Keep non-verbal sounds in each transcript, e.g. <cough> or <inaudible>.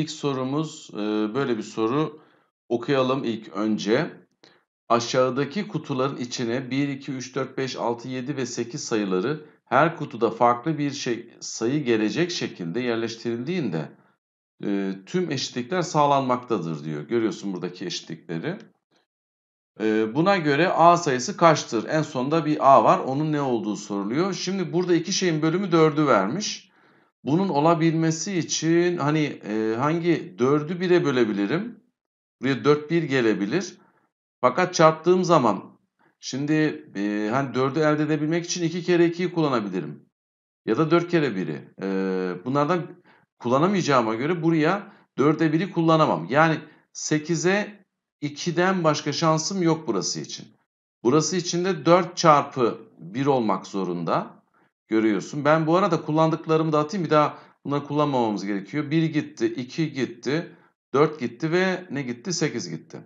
İlk sorumuz e, böyle bir soru. Okuyalım ilk önce. Aşağıdaki kutuların içine 1, 2, 3, 4, 5, 6, 7 ve 8 sayıları her kutuda farklı bir şey, sayı gelecek şekilde yerleştirildiğinde e, tüm eşitlikler sağlanmaktadır diyor. Görüyorsun buradaki eşitlikleri. E, buna göre A sayısı kaçtır? En sonda bir A var. Onun ne olduğu soruluyor. Şimdi burada iki şeyin bölümü 4'ü vermiş. Bunun olabilmesi için hani e, hangi 4'ü 1'e bölebilirim? Buraya 4 1 gelebilir. Fakat çarptığım zaman şimdi e, hani 4'ü elde edebilmek için 2 kere 2'yi kullanabilirim. Ya da 4 kere 1'i. E, bunlardan kullanamayacağıma göre buraya 4'e 1'i kullanamam. Yani 8'e 2'den başka şansım yok burası için. Burası için de 4 çarpı 1 olmak zorunda görüyorsun. Ben bu arada kullandıklarımı da atayım. Bir daha bunları kullanmamamız gerekiyor. 1 gitti, 2 gitti, 4 gitti ve ne gitti? 8 gitti.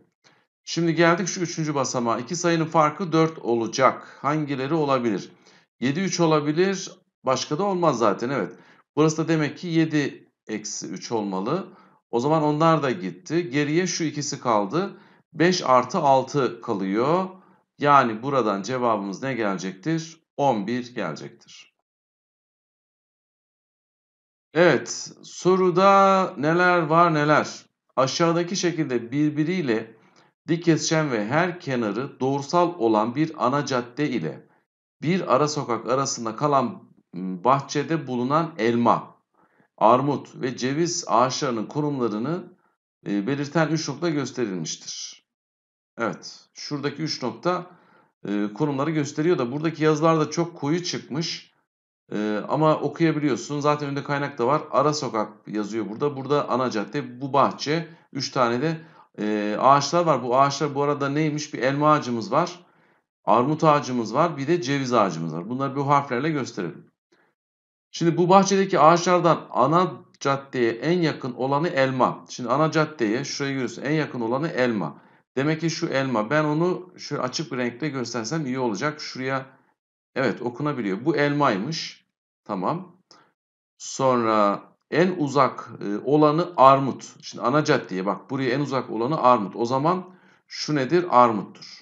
Şimdi geldik şu üçüncü basamağa. İki sayının farkı 4 olacak. Hangileri olabilir? 7, 3 olabilir. Başka da olmaz zaten evet. Burası da demek ki 7 eksi 3 olmalı. O zaman onlar da gitti. Geriye şu ikisi kaldı. 5 artı 6 kalıyor. Yani buradan cevabımız ne gelecektir? 11 gelecektir. Evet, soruda neler var neler. Aşağıdaki şekilde birbiriyle dik kesişen ve her kenarı doğrusal olan bir ana cadde ile bir ara sokak arasında kalan bahçede bulunan elma, armut ve ceviz ağaçlarının konumlarını e, belirten 3 nokta gösterilmiştir. Evet, şuradaki 3 nokta e, konumları gösteriyor da buradaki da çok koyu çıkmış. Ee, ama okuyabiliyorsun. Zaten önünde kaynak da var. Ara sokak yazıyor burada. Burada ana cadde. Bu bahçe. üç tane de e, ağaçlar var. Bu ağaçlar bu arada neymiş? Bir elma ağacımız var. Armut ağacımız var. Bir de ceviz ağacımız var. Bunları bu harflerle gösterelim. Şimdi bu bahçedeki ağaçlardan ana caddeye en yakın olanı elma. Şimdi ana caddeye şuraya görüyorsun en yakın olanı elma. Demek ki şu elma. Ben onu şöyle açık bir renkle göstersem iyi olacak. Şuraya Evet okunabiliyor. Bu elmaymış. Tamam. Sonra en uzak e, olanı armut. Şimdi ana caddeye bak buraya en uzak olanı armut. O zaman şu nedir? Armuttur.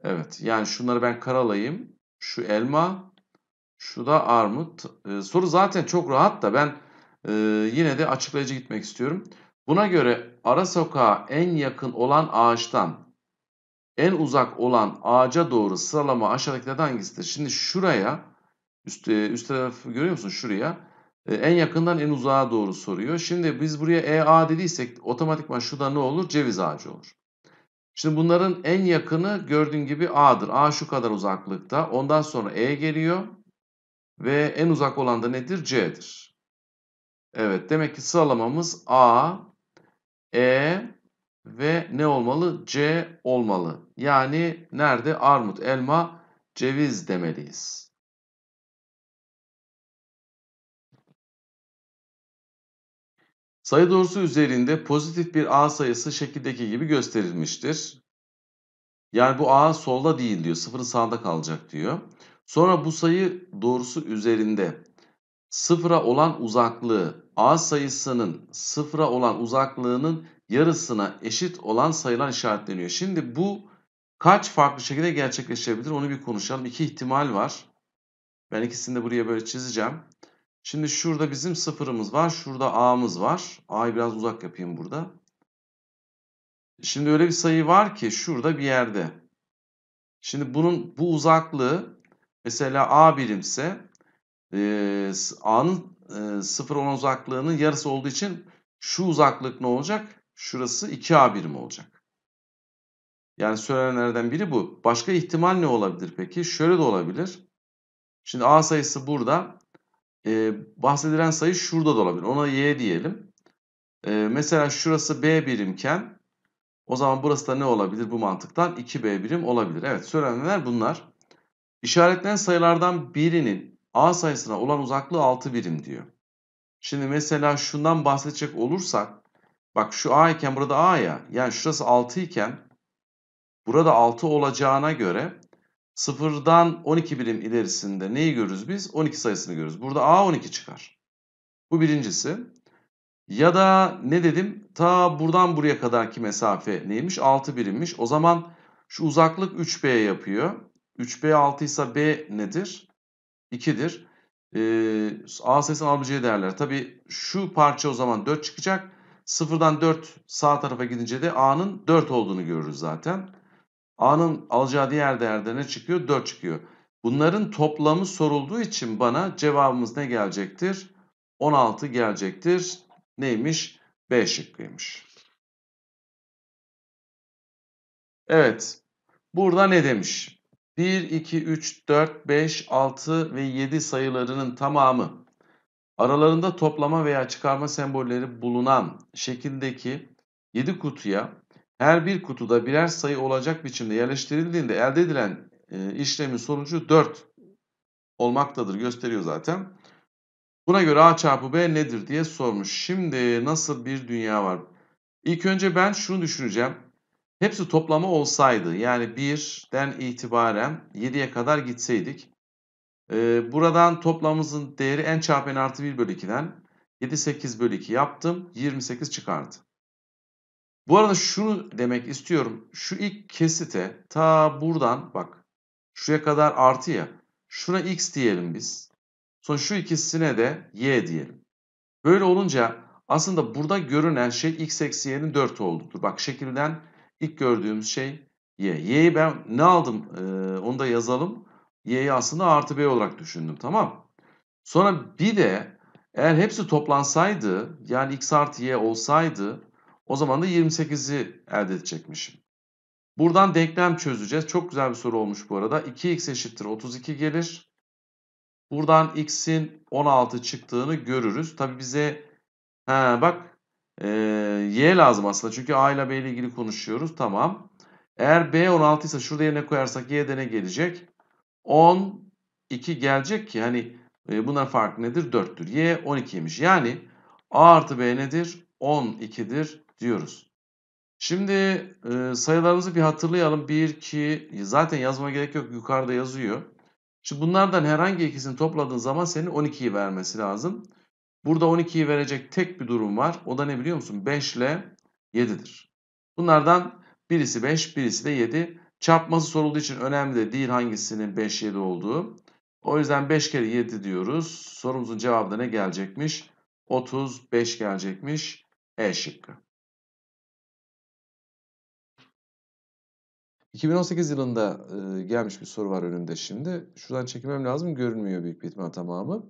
Evet yani şunları ben karalayayım. Şu elma, şu da armut. Ee, soru zaten çok rahat da ben e, yine de açıklayıcı gitmek istiyorum. Buna göre ara sokağa en yakın olan ağaçtan en uzak olan ağaca doğru sıralama aşağıdakilerden hangisidir? Şimdi şuraya üst, e, üst tarafı görüyor musun? Şuraya e, en yakından en uzağa doğru soruyor. Şimdi biz buraya EA dediysek otomatikman şurada ne olur? Ceviz ağacı olur. Şimdi bunların en yakını gördüğün gibi A'dır. A şu kadar uzaklıkta. Ondan sonra E geliyor. Ve en uzak olan da nedir? C'dir. Evet demek ki sıralamamız A, E, ve ne olmalı? C olmalı. Yani nerede? Armut, elma, ceviz demeliyiz. Sayı doğrusu üzerinde pozitif bir A sayısı şekildeki gibi gösterilmiştir. Yani bu A solda değil diyor. Sıfırın sağda kalacak diyor. Sonra bu sayı doğrusu üzerinde sıfıra olan uzaklığı A sayısının sıfıra olan uzaklığının yarısına eşit olan sayılar işaretleniyor. Şimdi bu kaç farklı şekilde gerçekleşebilir onu bir konuşalım. İki ihtimal var. Ben ikisini de buraya böyle çizeceğim. Şimdi şurada bizim sıfırımız var. Şurada A'mız var. A'yı biraz uzak yapayım burada. Şimdi öyle bir sayı var ki şurada bir yerde. Şimdi bunun bu uzaklığı mesela A birimse e, A'nın e, sıfır-10 uzaklığının yarısı olduğu için şu uzaklık ne olacak? Şurası 2A birim olacak. Yani söylenenlerden biri bu. Başka ihtimal ne olabilir peki? Şöyle de olabilir. Şimdi A sayısı burada. E, bahsedilen sayı şurada da olabilir. Ona Y diyelim. E, mesela şurası B birimken o zaman burası da ne olabilir bu mantıktan? 2B birim olabilir. Evet söylenenler bunlar. İşaretlenen sayılardan birinin A sayısına olan uzaklığı 6 birim diyor. Şimdi mesela şundan bahsedecek olursak bak şu A iken burada A ya yani şurası 6 iken burada 6 olacağına göre sıfırdan 12 birim ilerisinde neyi görürüz biz? 12 sayısını görürüz. Burada A 12 çıkar. Bu birincisi. Ya da ne dedim? Ta buradan buraya kadarki mesafe neymiş? 6 birimmiş. O zaman şu uzaklık 3B yapıyor. 3B 6 ise B nedir? 2'dir. Ee, A sayısını almayacağı değerler. Tabi şu parça o zaman 4 çıkacak. 0'dan 4 sağ tarafa gidince de A'nın 4 olduğunu görürüz zaten. A'nın alacağı diğer değerde ne çıkıyor? 4 çıkıyor. Bunların toplamı sorulduğu için bana cevabımız ne gelecektir? 16 gelecektir. Neymiş? B şıkkıymış. Evet. Burada ne demiş? 1, 2, 3, 4, 5, 6 ve 7 sayılarının tamamı aralarında toplama veya çıkarma sembolleri bulunan şekildeki 7 kutuya her bir kutuda birer sayı olacak biçimde yerleştirildiğinde elde edilen e, işlemin sonucu 4 olmaktadır gösteriyor zaten. Buna göre A çarpı B nedir diye sormuş. Şimdi nasıl bir dünya var? İlk önce ben şunu düşüneceğim. Hepsi toplama olsaydı yani 1'den itibaren 7'ye kadar gitseydik. E, buradan toplamımızın değeri en çarpan artı 1 bölü 2'den 7 8 bölü 2 yaptım. 28 çıkardı. Bu arada şunu demek istiyorum. Şu ilk kesite ta buradan bak şuraya kadar artı ya. Şuna x diyelim biz. Sonra şu ikisine de y diyelim. Böyle olunca aslında burada görünen şey x eksi y'nin 4 oldudur. Bak şekilden İlk gördüğümüz şey y. Y'yi ben ne aldım? Ee, onu da yazalım. Y'yi aslında artı b olarak düşündüm. Tamam. Sonra bir de eğer hepsi toplansaydı yani x artı y olsaydı o zaman da 28'i elde edecekmişim. Buradan denklem çözeceğiz. Çok güzel bir soru olmuş bu arada. 2x eşittir 32 gelir. Buradan x'in 16 çıktığını görürüz. Tabi bize he, bak ee, y lazım aslında. Çünkü A ile B ile ilgili konuşuyoruz. Tamam. Eğer B 16 ise şurada yerine koyarsak Y'de ne gelecek? 12 gelecek ki hani e, bunların farkı nedir? 4'tür. Y 12'ymiş. Yani A artı B nedir? 12'dir diyoruz. Şimdi e, sayılarımızı bir hatırlayalım. 1, 2 zaten yazma gerek yok. Yukarıda yazıyor. Şimdi bunlardan herhangi ikisini topladığın zaman senin 12'yi vermesi lazım. Burada 12'yi verecek tek bir durum var. O da ne biliyor musun? 5 ile 7'dir. Bunlardan birisi 5, birisi de 7. Çarpması sorulduğu için önemli de değil hangisinin 5, 7 olduğu. O yüzden 5 kere 7 diyoruz. Sorumuzun cevabı da ne gelecekmiş? 35 gelecekmiş. E şıkkı. 2018 yılında gelmiş bir soru var önümde şimdi. Şuradan çekmem lazım. Görünmüyor büyük bir ihtimal tamamı.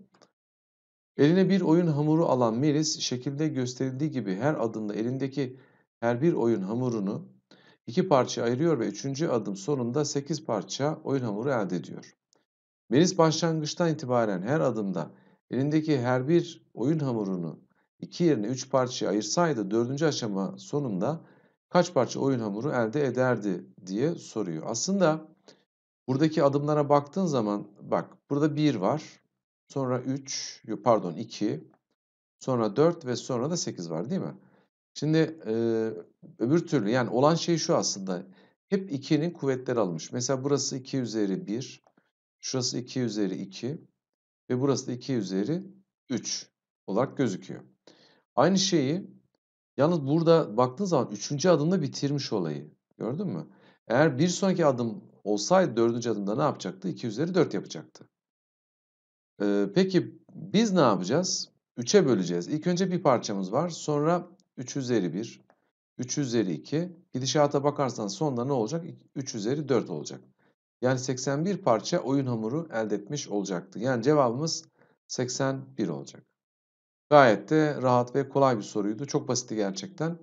Eline bir oyun hamuru alan Melis şekilde gösterildiği gibi her adımda elindeki her bir oyun hamurunu iki parça ayırıyor ve üçüncü adım sonunda sekiz parça oyun hamuru elde ediyor. Melis başlangıçtan itibaren her adımda elindeki her bir oyun hamurunu iki yerine üç parça ayırsaydı dördüncü aşama sonunda kaç parça oyun hamuru elde ederdi diye soruyor. Aslında buradaki adımlara baktığın zaman bak burada bir var Sonra 3, pardon 2, sonra 4 ve sonra da 8 var değil mi? Şimdi e, öbür türlü yani olan şey şu aslında. Hep 2'nin kuvvetleri almış. Mesela burası 2 üzeri 1, şurası 2 üzeri 2 ve burası da 2 üzeri 3 olarak gözüküyor. Aynı şeyi yalnız burada baktığın zaman 3. adımda bitirmiş olayı. Gördün mü? Eğer bir sonraki adım olsaydı 4. adımda ne yapacaktı? 2 üzeri 4 yapacaktı peki biz ne yapacağız? 3'e böleceğiz. İlk önce bir parçamız var. Sonra 3 üzeri 1, 3 üzeri 2. Gidişata bakarsan sonda ne olacak? 3 üzeri 4 olacak. Yani 81 parça oyun hamuru elde etmiş olacaktı. Yani cevabımız 81 olacak. Gayet de rahat ve kolay bir soruydu. Çok basitti gerçekten.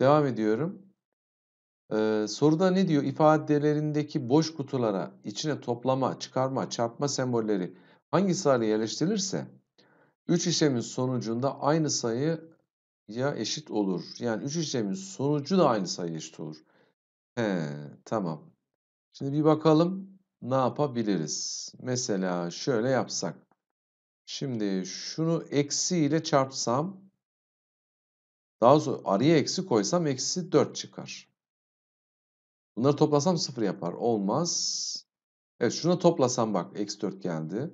Devam ediyorum. Ee, soruda ne diyor? İfadelerindeki boş kutulara içine toplama, çıkarma, çarpma sembolleri hangi sayı yerleştirilirse 3 işlemin sonucunda aynı sayıya eşit olur. Yani 3 işlemin sonucu da aynı sayıya eşit olur. He, tamam. Şimdi bir bakalım ne yapabiliriz? Mesela şöyle yapsak. Şimdi şunu eksi ile çarpsam daha sonra araya eksi koysam eksi 4 çıkar. Bunları toplasam 0 yapar. Olmaz. Evet şunu toplasam bak eksi 4 geldi.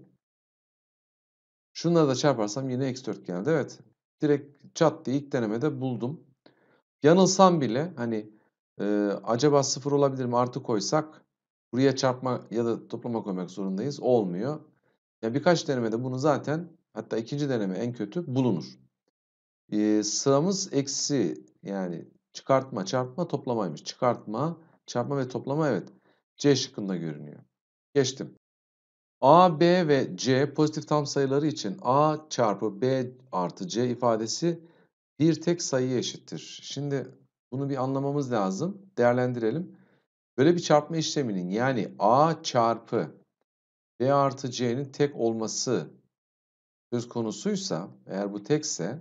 Şunları da çarparsam yine x4 geldi. Evet. Direkt çat diye ilk denemede buldum. Yanılsam bile hani e, acaba 0 olabilir mi artı koysak buraya çarpma ya da toplama koymak zorundayız. Olmuyor. Ya birkaç denemede bunu zaten hatta ikinci deneme en kötü bulunur. E, sıramız eksi yani çıkartma, çarpma, toplamaymış. Çıkartma, çarpma ve toplama evet C şıkkında görünüyor. Geçtim. A, B ve C pozitif tam sayıları için A çarpı B artı C ifadesi bir tek sayıya eşittir. Şimdi bunu bir anlamamız lazım. Değerlendirelim. Böyle bir çarpma işleminin yani A çarpı B artı C'nin tek olması söz konusuysa eğer bu tekse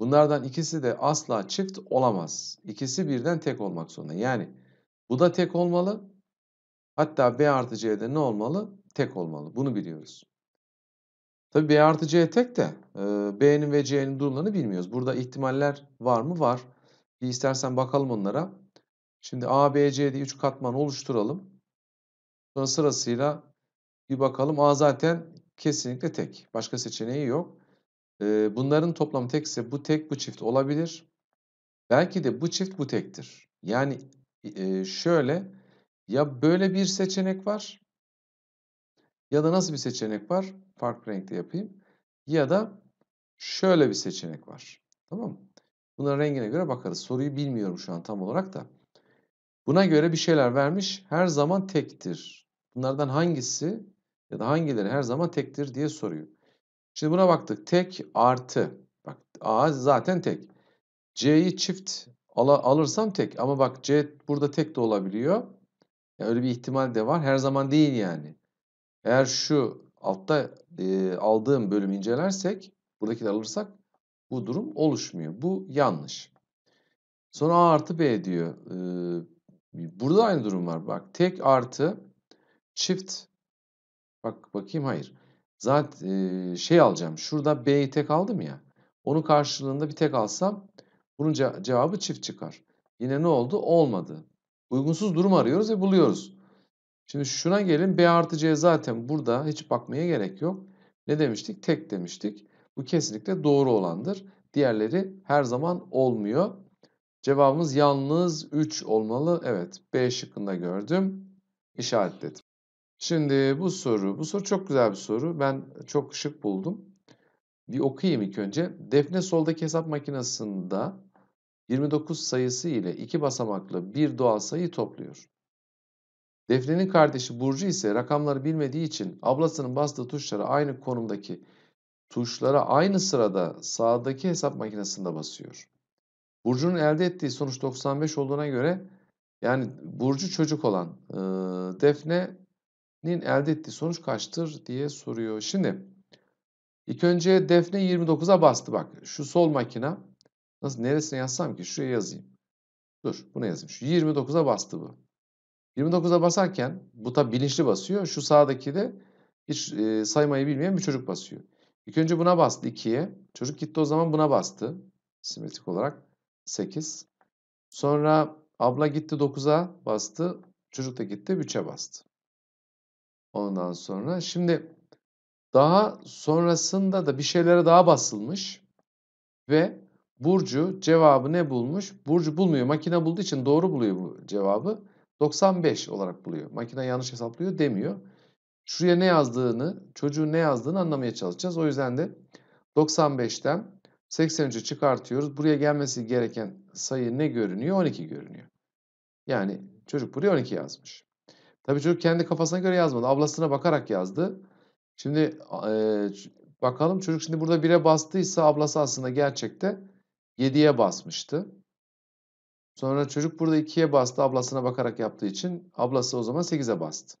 bunlardan ikisi de asla çift olamaz. İkisi birden tek olmak zorunda. Yani bu da tek olmalı. Hatta B artı C'de ne olmalı? tek olmalı. Bunu biliyoruz. Tabii B artı C tek de B'nin ve C'nin durumlarını bilmiyoruz. Burada ihtimaller var mı? Var. Bir istersen bakalım onlara. Şimdi A, B, C diye 3 katman oluşturalım. Sonra sırasıyla bir bakalım. A zaten kesinlikle tek. Başka seçeneği yok. Bunların toplamı tekse bu tek bu çift olabilir. Belki de bu çift bu tektir. Yani şöyle ya böyle bir seçenek var ya da nasıl bir seçenek var? Farklı renkte yapayım. Ya da şöyle bir seçenek var. Tamam mı? Bunların rengine göre bakarız. Soruyu bilmiyorum şu an tam olarak da. Buna göre bir şeyler vermiş. Her zaman tektir. Bunlardan hangisi ya da hangileri her zaman tektir diye soruyor. Şimdi buna baktık. Tek artı. Bak A zaten tek. C'yi çift al alırsam tek. Ama bak C burada tek de olabiliyor. Yani öyle bir ihtimal de var. Her zaman değil yani. Eğer şu altta e, aldığım bölüm incelersek, buradakileri alırsak bu durum oluşmuyor. Bu yanlış. Sonra A artı B diyor. Ee, burada aynı durum var. Bak tek artı çift. Bak bakayım hayır. Zaten e, şey alacağım. Şurada B'yi tek aldım ya. Onun karşılığında bir tek alsam bunun cevabı çift çıkar. Yine ne oldu? Olmadı. Uygunsuz durum arıyoruz ve buluyoruz. Şimdi şuna gelin B artı C zaten burada hiç bakmaya gerek yok. Ne demiştik? Tek demiştik. Bu kesinlikle doğru olandır. Diğerleri her zaman olmuyor. Cevabımız yalnız 3 olmalı. Evet B şıkkında gördüm. İşaretledim. Şimdi bu soru, bu soru çok güzel bir soru. Ben çok şık buldum. Bir okuyayım ilk önce. Defne soldaki hesap makinesinde 29 sayısı ile 2 basamaklı bir doğal sayı topluyor. Defne'nin kardeşi Burcu ise rakamları bilmediği için ablasının bastığı tuşlara aynı konumdaki tuşlara aynı sırada sağdaki hesap makinesinde basıyor. Burcu'nun elde ettiği sonuç 95 olduğuna göre yani Burcu çocuk olan e, Defne'nin elde ettiği sonuç kaçtır diye soruyor. Şimdi ilk önce Defne 29'a bastı bak. Şu sol makina nasıl neresine yazsam ki şuraya yazayım. Dur bunu yazayım. Şu 29'a bastı bu. 29'a basarken bu tabi bilinçli basıyor. Şu sağdaki de hiç e, saymayı bilmeyen bir çocuk basıyor. İlk önce buna bastı 2'ye. Çocuk gitti o zaman buna bastı. Simetrik olarak 8. Sonra abla gitti 9'a bastı. Çocuk da gitti 3'e bastı. Ondan sonra şimdi daha sonrasında da bir şeylere daha basılmış ve Burcu cevabı ne bulmuş? Burcu bulmuyor. Makine bulduğu için doğru buluyor bu cevabı. 95 olarak buluyor. Makine yanlış hesaplıyor demiyor. Şuraya ne yazdığını, çocuğun ne yazdığını anlamaya çalışacağız. O yüzden de 95'ten 83'e çıkartıyoruz. Buraya gelmesi gereken sayı ne görünüyor? 12 görünüyor. Yani çocuk buraya 12 yazmış. Tabii çocuk kendi kafasına göre yazmadı. Ablasına bakarak yazdı. Şimdi e, bakalım çocuk şimdi burada 1'e bastıysa ablası aslında gerçekte 7'ye basmıştı. Sonra çocuk burada 2'ye bastı ablasına bakarak yaptığı için ablası o zaman 8'e bastı.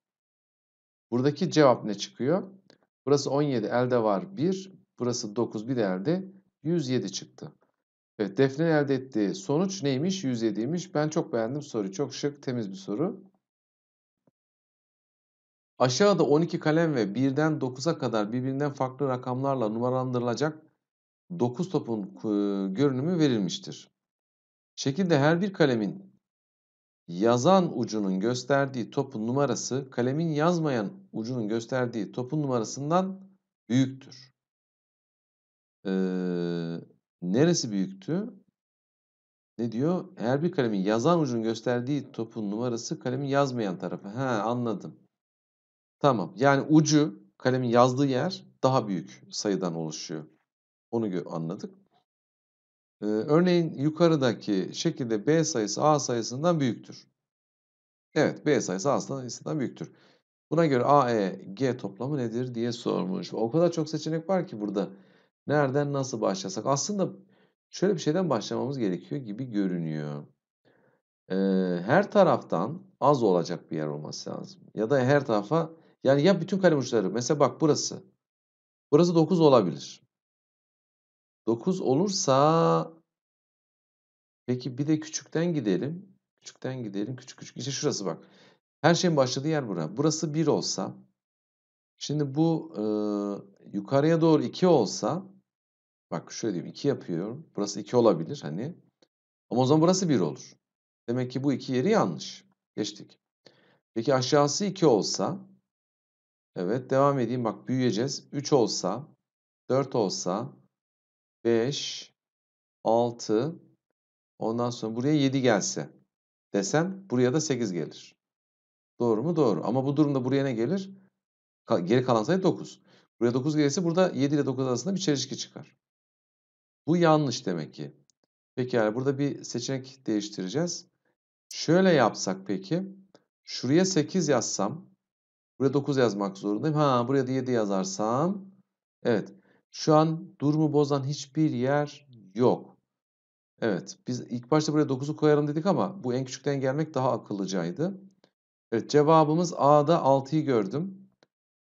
Buradaki cevap ne çıkıyor? Burası 17 elde var 1. Burası 9 bir de elde 107 çıktı. Evet defne elde ettiği sonuç neymiş? 107'ymiş. Ben çok beğendim soruyu. Çok şık, temiz bir soru. Aşağıda 12 kalem ve 1'den 9'a kadar birbirinden farklı rakamlarla numaralandırılacak 9 topun görünümü verilmiştir. Şekilde her bir kalemin yazan ucunun gösterdiği topun numarası kalemin yazmayan ucunun gösterdiği topun numarasından büyüktür. Ee, neresi büyüktü? Ne diyor? Her bir kalemin yazan ucunun gösterdiği topun numarası kalemin yazmayan tarafı. He anladım. Tamam. Yani ucu kalemin yazdığı yer daha büyük sayıdan oluşuyor. Onu anladık örneğin yukarıdaki şekilde B sayısı A sayısından büyüktür. Evet B sayısı A sayısından büyüktür. Buna göre A, E, G toplamı nedir diye sormuş. O kadar çok seçenek var ki burada. Nereden nasıl başlasak? Aslında şöyle bir şeyden başlamamız gerekiyor gibi görünüyor. Ee, her taraftan az olacak bir yer olması lazım. Ya da her tarafa yani ya bütün kalem uçları. Mesela bak burası. Burası 9 olabilir. 9 olursa peki bir de küçükten gidelim. Küçükten gidelim. Küçük küçük. İşte şurası bak. Her şeyin başladığı yer burası. Burası 1 olsa şimdi bu e, yukarıya doğru 2 olsa bak şöyle diyeyim 2 yapıyorum. Burası 2 olabilir hani. Ama o zaman burası 1 olur. Demek ki bu iki yeri yanlış. Geçtik. Peki aşağısı 2 olsa evet devam edeyim bak büyüyeceğiz. 3 olsa 4 olsa 5, 6, ondan sonra buraya 7 gelse desem buraya da 8 gelir. Doğru mu? Doğru. Ama bu durumda buraya ne gelir? Geri kalan sayı 9. Buraya 9 gelirse burada 7 ile 9 arasında bir çelişki çıkar. Bu yanlış demek ki. Peki yani burada bir seçenek değiştireceğiz. Şöyle yapsak peki. Şuraya 8 yazsam. Buraya 9 yazmak zorundayım. Ha buraya da 7 yazarsam. Evet. Şu an durumu bozan hiçbir yer yok. Evet biz ilk başta buraya 9'u koyalım dedik ama bu en küçükten gelmek daha akıllıcaydı. Evet cevabımız A'da 6'yı gördüm.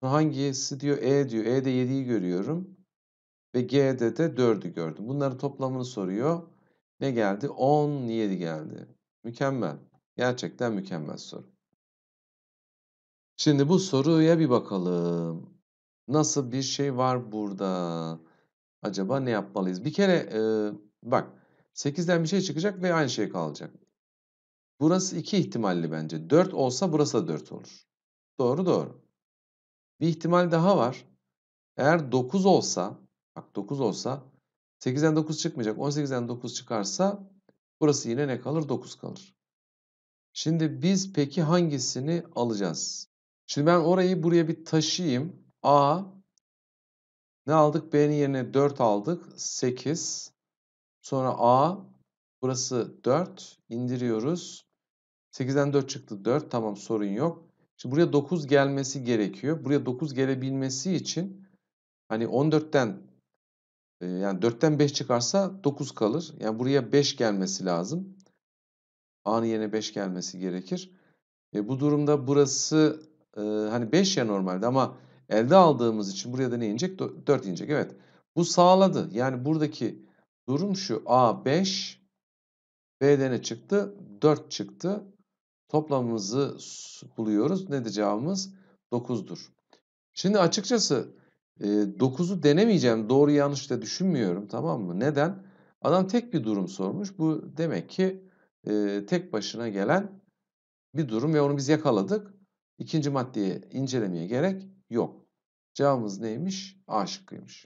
Hangisi diyor E diyor. E'de 7'yi görüyorum. Ve G'de de 4'ü gördüm. Bunların toplamını soruyor. Ne geldi? 17 geldi. Mükemmel. Gerçekten mükemmel soru. Şimdi bu soruya bir bakalım. Nasıl bir şey var burada? Acaba ne yapmalıyız? Bir kere e, bak 8'den bir şey çıkacak ve aynı şey kalacak. Burası 2 ihtimalli bence. 4 olsa burası da 4 olur. Doğru doğru. Bir ihtimal daha var. Eğer 9 olsa bak 9 olsa 8'den 9 çıkmayacak. 18'den 9 çıkarsa burası yine ne kalır? 9 kalır. Şimdi biz peki hangisini alacağız? Şimdi ben orayı buraya bir taşıyayım. A ne aldık? B'nin yerine 4 aldık. 8. Sonra A burası 4. indiriyoruz. 8'den 4 çıktı 4. Tamam sorun yok. Şimdi buraya 9 gelmesi gerekiyor. Buraya 9 gelebilmesi için hani 14'ten e, yani 4'ten 5 çıkarsa 9 kalır. Yani buraya 5 gelmesi lazım. A'nın yerine 5 gelmesi gerekir. E bu durumda burası e, hani 5 ya normalde ama Elde aldığımız için buraya da ne inecek? 4 inecek. Evet. Bu sağladı. Yani buradaki durum şu. A 5 B'de ne çıktı? 4 çıktı. Toplamımızı buluyoruz. Ne cevabımız? 9'dur. Şimdi açıkçası 9'u e, denemeyeceğim. Doğru yanlış da düşünmüyorum. Tamam mı? Neden? Adam tek bir durum sormuş. Bu demek ki e, tek başına gelen bir durum ve onu biz yakaladık. İkinci maddeye incelemeye gerek yok. Cevabımız neymiş? A şıkkıymış.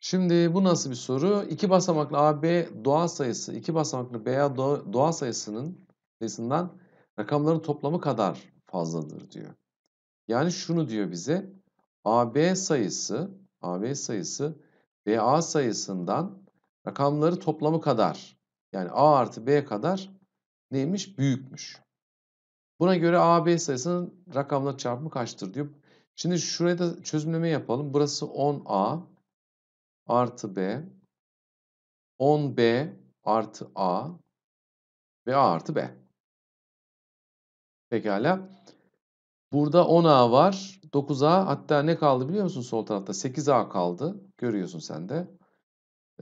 Şimdi bu nasıl bir soru? İki basamaklı AB doğal sayısı, iki basamaklı BA doğal sayısının sayısından rakamların toplamı kadar fazladır diyor. Yani şunu diyor bize. AB sayısı, AB sayısı BA sayısından rakamları toplamı kadar yani A artı B kadar neymiş? Büyükmüş. Buna göre AB sayısının rakamları çarpımı kaçtır diyor. Şimdi şuraya da çözümleme yapalım. Burası 10A artı B 10B artı A ve A artı B. Pekala. Burada 10A var. 9A hatta ne kaldı biliyor musun sol tarafta? 8A kaldı. Görüyorsun sen de.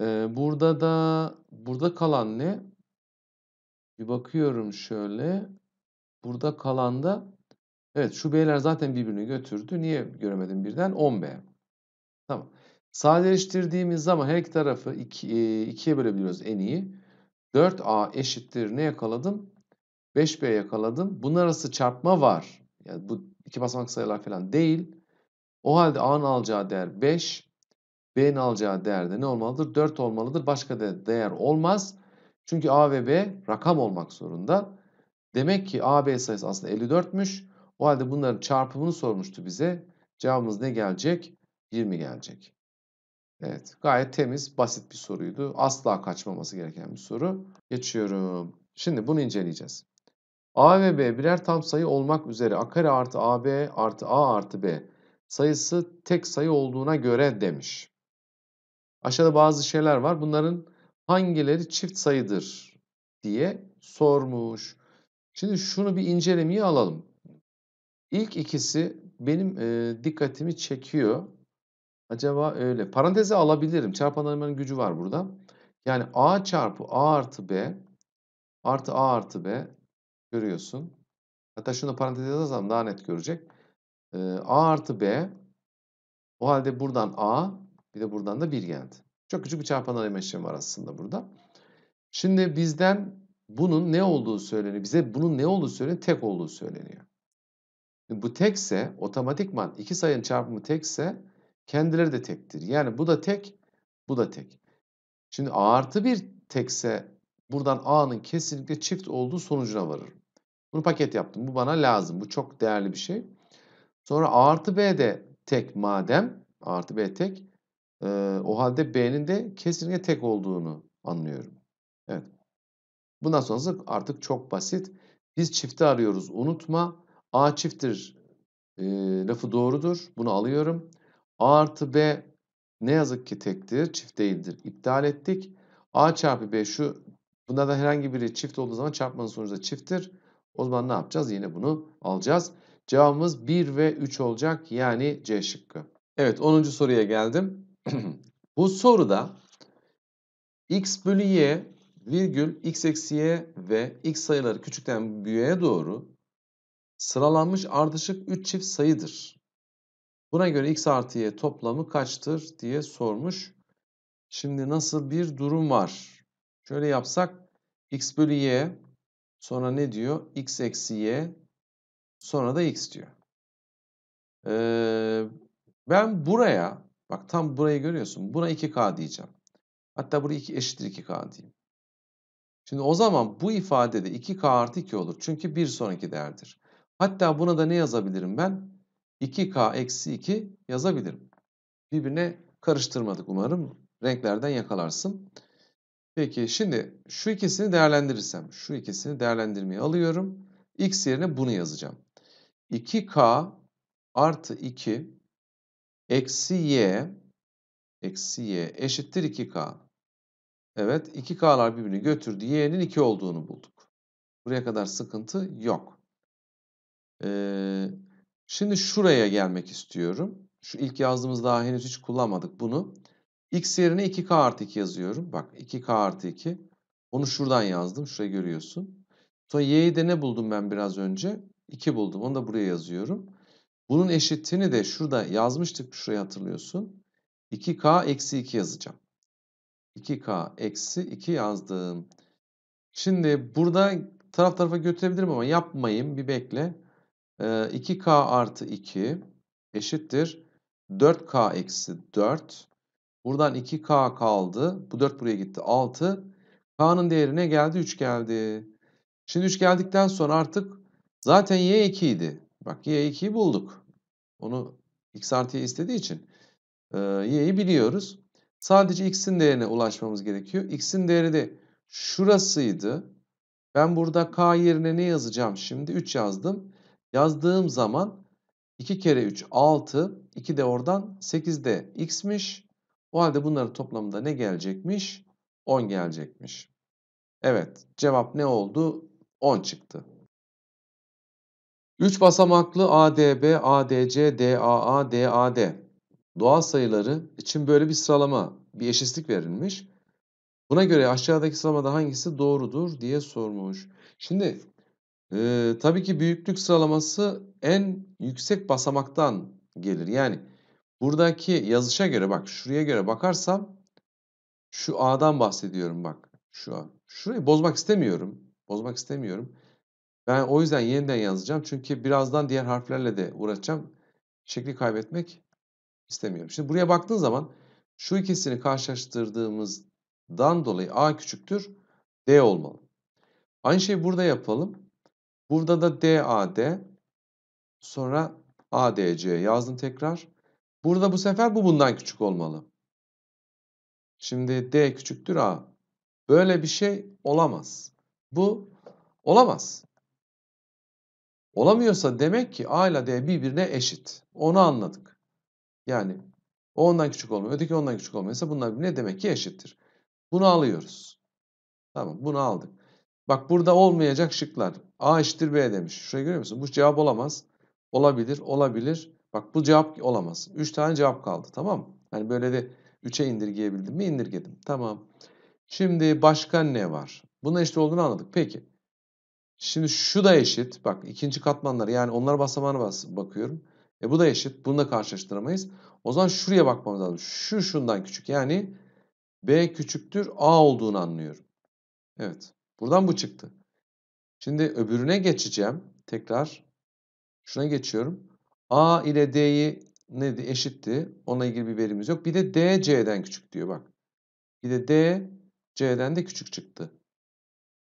Ee, burada da burada kalan ne? Bir bakıyorum şöyle. Burada kalan da Evet şu B'ler zaten birbirini götürdü. Niye göremedim birden? 10B. Tamam. Sadeleştirdiğimiz zaman her iki tarafı 2'ye iki, e, bölebiliyoruz en iyi. 4A eşittir ne yakaladım? 5B yakaladım. Bunun arası çarpma var. Yani bu iki basamak sayılar falan değil. O halde A'nın alacağı değer 5. B'nin alacağı değer de ne olmalıdır? 4 olmalıdır. Başka de değer olmaz. Çünkü A ve B rakam olmak zorunda. Demek ki A, B sayısı aslında 54'müş. O halde bunların çarpımını sormuştu bize. Cevabımız ne gelecek? 20 gelecek. Evet gayet temiz basit bir soruydu. Asla kaçmaması gereken bir soru. Geçiyorum. Şimdi bunu inceleyeceğiz. A ve B birer tam sayı olmak üzere a kare artı ab artı a artı b sayısı tek sayı olduğuna göre demiş. Aşağıda bazı şeyler var. Bunların hangileri çift sayıdır diye sormuş. Şimdi şunu bir incelemeye alalım. İlk ikisi benim e, dikkatimi çekiyor. Acaba öyle. Paranteze alabilirim. Çarpanların gücü var burada. Yani A çarpı A artı B artı A artı B görüyorsun. Hatta şunu paranteze yazarsam daha net görecek. E, A artı B o halde buradan A bir de buradan da bir geldi. Çok küçük bir çarpanlar ayırma işlemi var aslında burada. Şimdi bizden bunun ne olduğu söyleniyor. Bize bunun ne olduğu söyleniyor. Tek olduğu söyleniyor bu tekse otomatikman iki sayının çarpımı tekse kendileri de tektir. Yani bu da tek, bu da tek. Şimdi a artı bir tekse buradan a'nın kesinlikle çift olduğu sonucuna varırım. Bunu paket yaptım. Bu bana lazım. Bu çok değerli bir şey. Sonra a artı b de tek madem a artı b tek e, o halde b'nin de kesinlikle tek olduğunu anlıyorum. Evet. Bundan sonrası artık çok basit. Biz çifti arıyoruz. Unutma. A çifttir e, lafı doğrudur. Bunu alıyorum. A artı B ne yazık ki tektir, çift değildir. İptal ettik. A çarpı B şu bunlardan herhangi biri çift olduğu zaman çarpmanın sonucu da çifttir. O zaman ne yapacağız? Yine bunu alacağız. Cevabımız 1 ve 3 olacak. Yani C şıkkı. Evet 10. soruya geldim. <clears throat> Bu soruda x bölü y virgül x eksi y ve x sayıları küçükten büyüğe doğru sıralanmış ardışık 3 çift sayıdır. Buna göre x artı y toplamı kaçtır diye sormuş. Şimdi nasıl bir durum var? Şöyle yapsak x bölü y sonra ne diyor? x eksi y sonra da x diyor. Ee, ben buraya bak tam burayı görüyorsun. Buna 2k diyeceğim. Hatta buraya 2 eşittir 2k diyeyim. Şimdi o zaman bu ifadede 2k artı 2 olur. Çünkü bir sonraki değerdir. Hatta buna da ne yazabilirim ben? 2K eksi 2 yazabilirim. Birbirine karıştırmadık umarım. Renklerden yakalarsın. Peki şimdi şu ikisini değerlendirirsem. Şu ikisini değerlendirmeye alıyorum. X yerine bunu yazacağım. 2K artı 2 eksi Y eksi Y eşittir 2K. Evet 2K'lar birbirini götürdü. Y'nin 2 olduğunu bulduk. Buraya kadar sıkıntı yok. Ee, şimdi şuraya gelmek istiyorum. Şu ilk yazdığımız daha henüz hiç kullanmadık bunu. X yerine 2K artı 2 yazıyorum. Bak 2K artı 2. Onu şuradan yazdım. Şuraya görüyorsun. Sonra Y'yi de ne buldum ben biraz önce? 2 buldum. Onu da buraya yazıyorum. Bunun eşitini de şurada yazmıştık. Şurayı hatırlıyorsun. 2K eksi 2 yazacağım. 2K eksi 2 yazdım. Şimdi burada taraf tarafa götürebilirim ama yapmayayım. Bir bekle. 2K artı 2 eşittir. 4K eksi 4. Buradan 2K kaldı. Bu 4 buraya gitti. 6. K'nın değerine geldi 3 geldi. Şimdi 3 geldikten sonra artık zaten Y 2 idi. Bak Y 2'yi bulduk. Onu X artı Y istediği için. Ee, Y'yi biliyoruz. Sadece X'in değerine ulaşmamız gerekiyor. X'in değeri de şurasıydı. Ben burada K yerine ne yazacağım şimdi? 3 yazdım yazdığım zaman 2 kere 3 6, 2 de oradan 8 de x'miş. O halde bunların toplamında ne gelecekmiş? 10 gelecekmiş. Evet cevap ne oldu? 10 çıktı. 3 basamaklı ADB, ADC, DAA, DAD doğal sayıları için böyle bir sıralama, bir eşitlik verilmiş. Buna göre aşağıdaki sıralamada hangisi doğrudur diye sormuş. Şimdi ee, tabii ki büyüklük sıralaması en yüksek basamaktan gelir. Yani buradaki yazışa göre bak şuraya göre bakarsam şu A'dan bahsediyorum bak şu A. Şurayı bozmak istemiyorum. Bozmak istemiyorum. Ben o yüzden yeniden yazacağım. Çünkü birazdan diğer harflerle de uğraşacağım. Şekli kaybetmek istemiyorum. Şimdi buraya baktığın zaman şu ikisini karşılaştırdığımızdan dolayı A küçüktür. D olmalı. Aynı şeyi burada yapalım. Burada da DAD sonra ADC yazdım tekrar. Burada bu sefer bu bundan küçük olmalı. Şimdi D küçüktür A. Böyle bir şey olamaz. Bu olamaz. Olamıyorsa demek ki A ile D birbirine eşit. Onu anladık. Yani o ondan küçük olmuyor. Öteki ondan küçük olmuyorsa bunlar birbirine demek ki eşittir. Bunu alıyoruz. Tamam bunu aldık. Bak burada olmayacak şıklar. A eşittir B demiş. Şurayı görüyor musun? Bu cevap olamaz. Olabilir, olabilir. Bak bu cevap olamaz. 3 tane cevap kaldı tamam mı? Yani böyle de 3'e indirgeyebildim mi? İndirgedim. Tamam. Şimdi başka ne var? Buna eşit olduğunu anladık. Peki. Şimdi şu da eşit. Bak ikinci katmanları, yani onlar basamağına bas bakıyorum. E bu da eşit. Bunu da karşılaştıramayız. O zaman şuraya bakmamız lazım. Şu şundan küçük. Yani B küçüktür A olduğunu anlıyorum. Evet. Buradan bu çıktı. Şimdi öbürüne geçeceğim. Tekrar şuna geçiyorum. A ile D'yi neydi? Eşitti. Ona ilgili bir verimiz yok. Bir de D C'den küçük diyor bak. Bir de D C'den de küçük çıktı.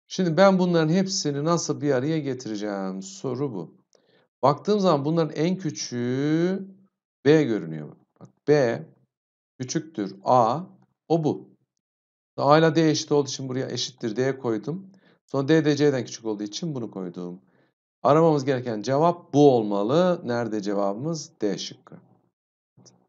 Şimdi ben bunların hepsini nasıl bir araya getireceğim? Soru bu. Baktığım zaman bunların en küçüğü B görünüyor. Bak B küçüktür A. O bu. A ile D eşit olduğu için buraya eşittir D koydum. Sonra DDC'den küçük olduğu için bunu koydum. Aramamız gereken cevap bu olmalı. Nerede cevabımız? D şıkkı.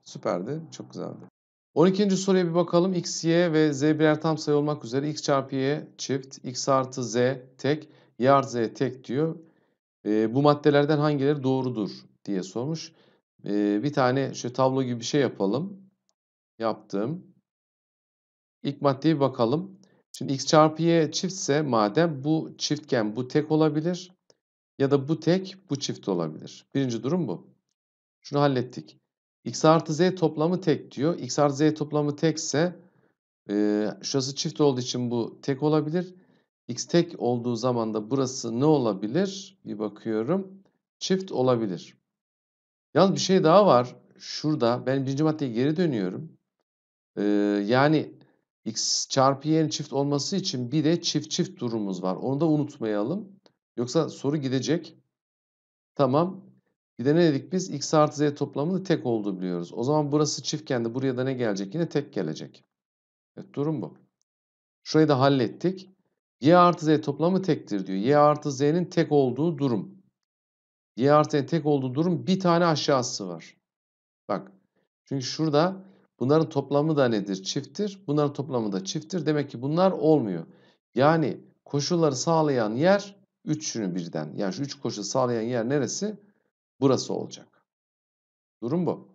Süperdi. Çok güzeldi. 12. soruya bir bakalım. X, Y ve Z birer tam sayı olmak üzere X çarpı Y çift, X artı Z tek, Y artı Z tek diyor. E, bu maddelerden hangileri doğrudur diye sormuş. E, bir tane şu tablo gibi bir şey yapalım. Yaptım. İlk maddeye bir bakalım. Şimdi x çarpı y çiftse madem bu çiftken bu tek olabilir ya da bu tek bu çift olabilir. Birinci durum bu. Şunu hallettik. x artı z toplamı tek diyor. x artı z toplamı tekse e, şurası çift olduğu için bu tek olabilir. x tek olduğu zaman da burası ne olabilir? Bir bakıyorum. Çift olabilir. Yalnız bir şey daha var. Şurada ben birinci maddeye geri dönüyorum. Ee, yani x çarpı y'nin çift olması için bir de çift çift durumumuz var. Onu da unutmayalım. Yoksa soru gidecek. Tamam. Bir de ne dedik biz? x artı z toplamının tek olduğu biliyoruz. O zaman burası çiftken de buraya da ne gelecek? Yine tek gelecek. Evet durum bu. Şurayı da hallettik. y artı z toplamı tektir diyor. y artı z'nin tek olduğu durum. y artı z'nin tek olduğu durum bir tane aşağısı var. Bak. Çünkü şurada Bunların toplamı da nedir? Çifttir. Bunların toplamı da çifttir. Demek ki bunlar olmuyor. Yani koşulları sağlayan yer üçünü birden. Yani şu üç koşu sağlayan yer neresi? Burası olacak. Durum bu.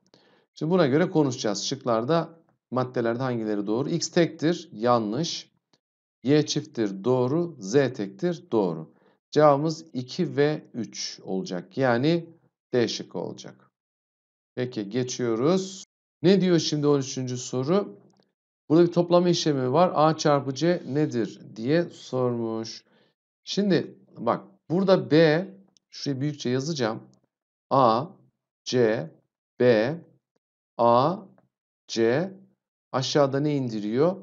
Şimdi buna göre konuşacağız. Şıklarda maddelerde hangileri doğru? X tektir, yanlış. Y çifttir, doğru. Z tektir, doğru. Cevabımız 2 ve 3 olacak. Yani D şıkkı olacak. Peki geçiyoruz. Ne diyor şimdi 13. soru? Burada bir toplama işlemi var. A çarpı C nedir diye sormuş. Şimdi bak burada B şuraya büyükçe yazacağım. A, C, B, A, C aşağıda ne indiriyor?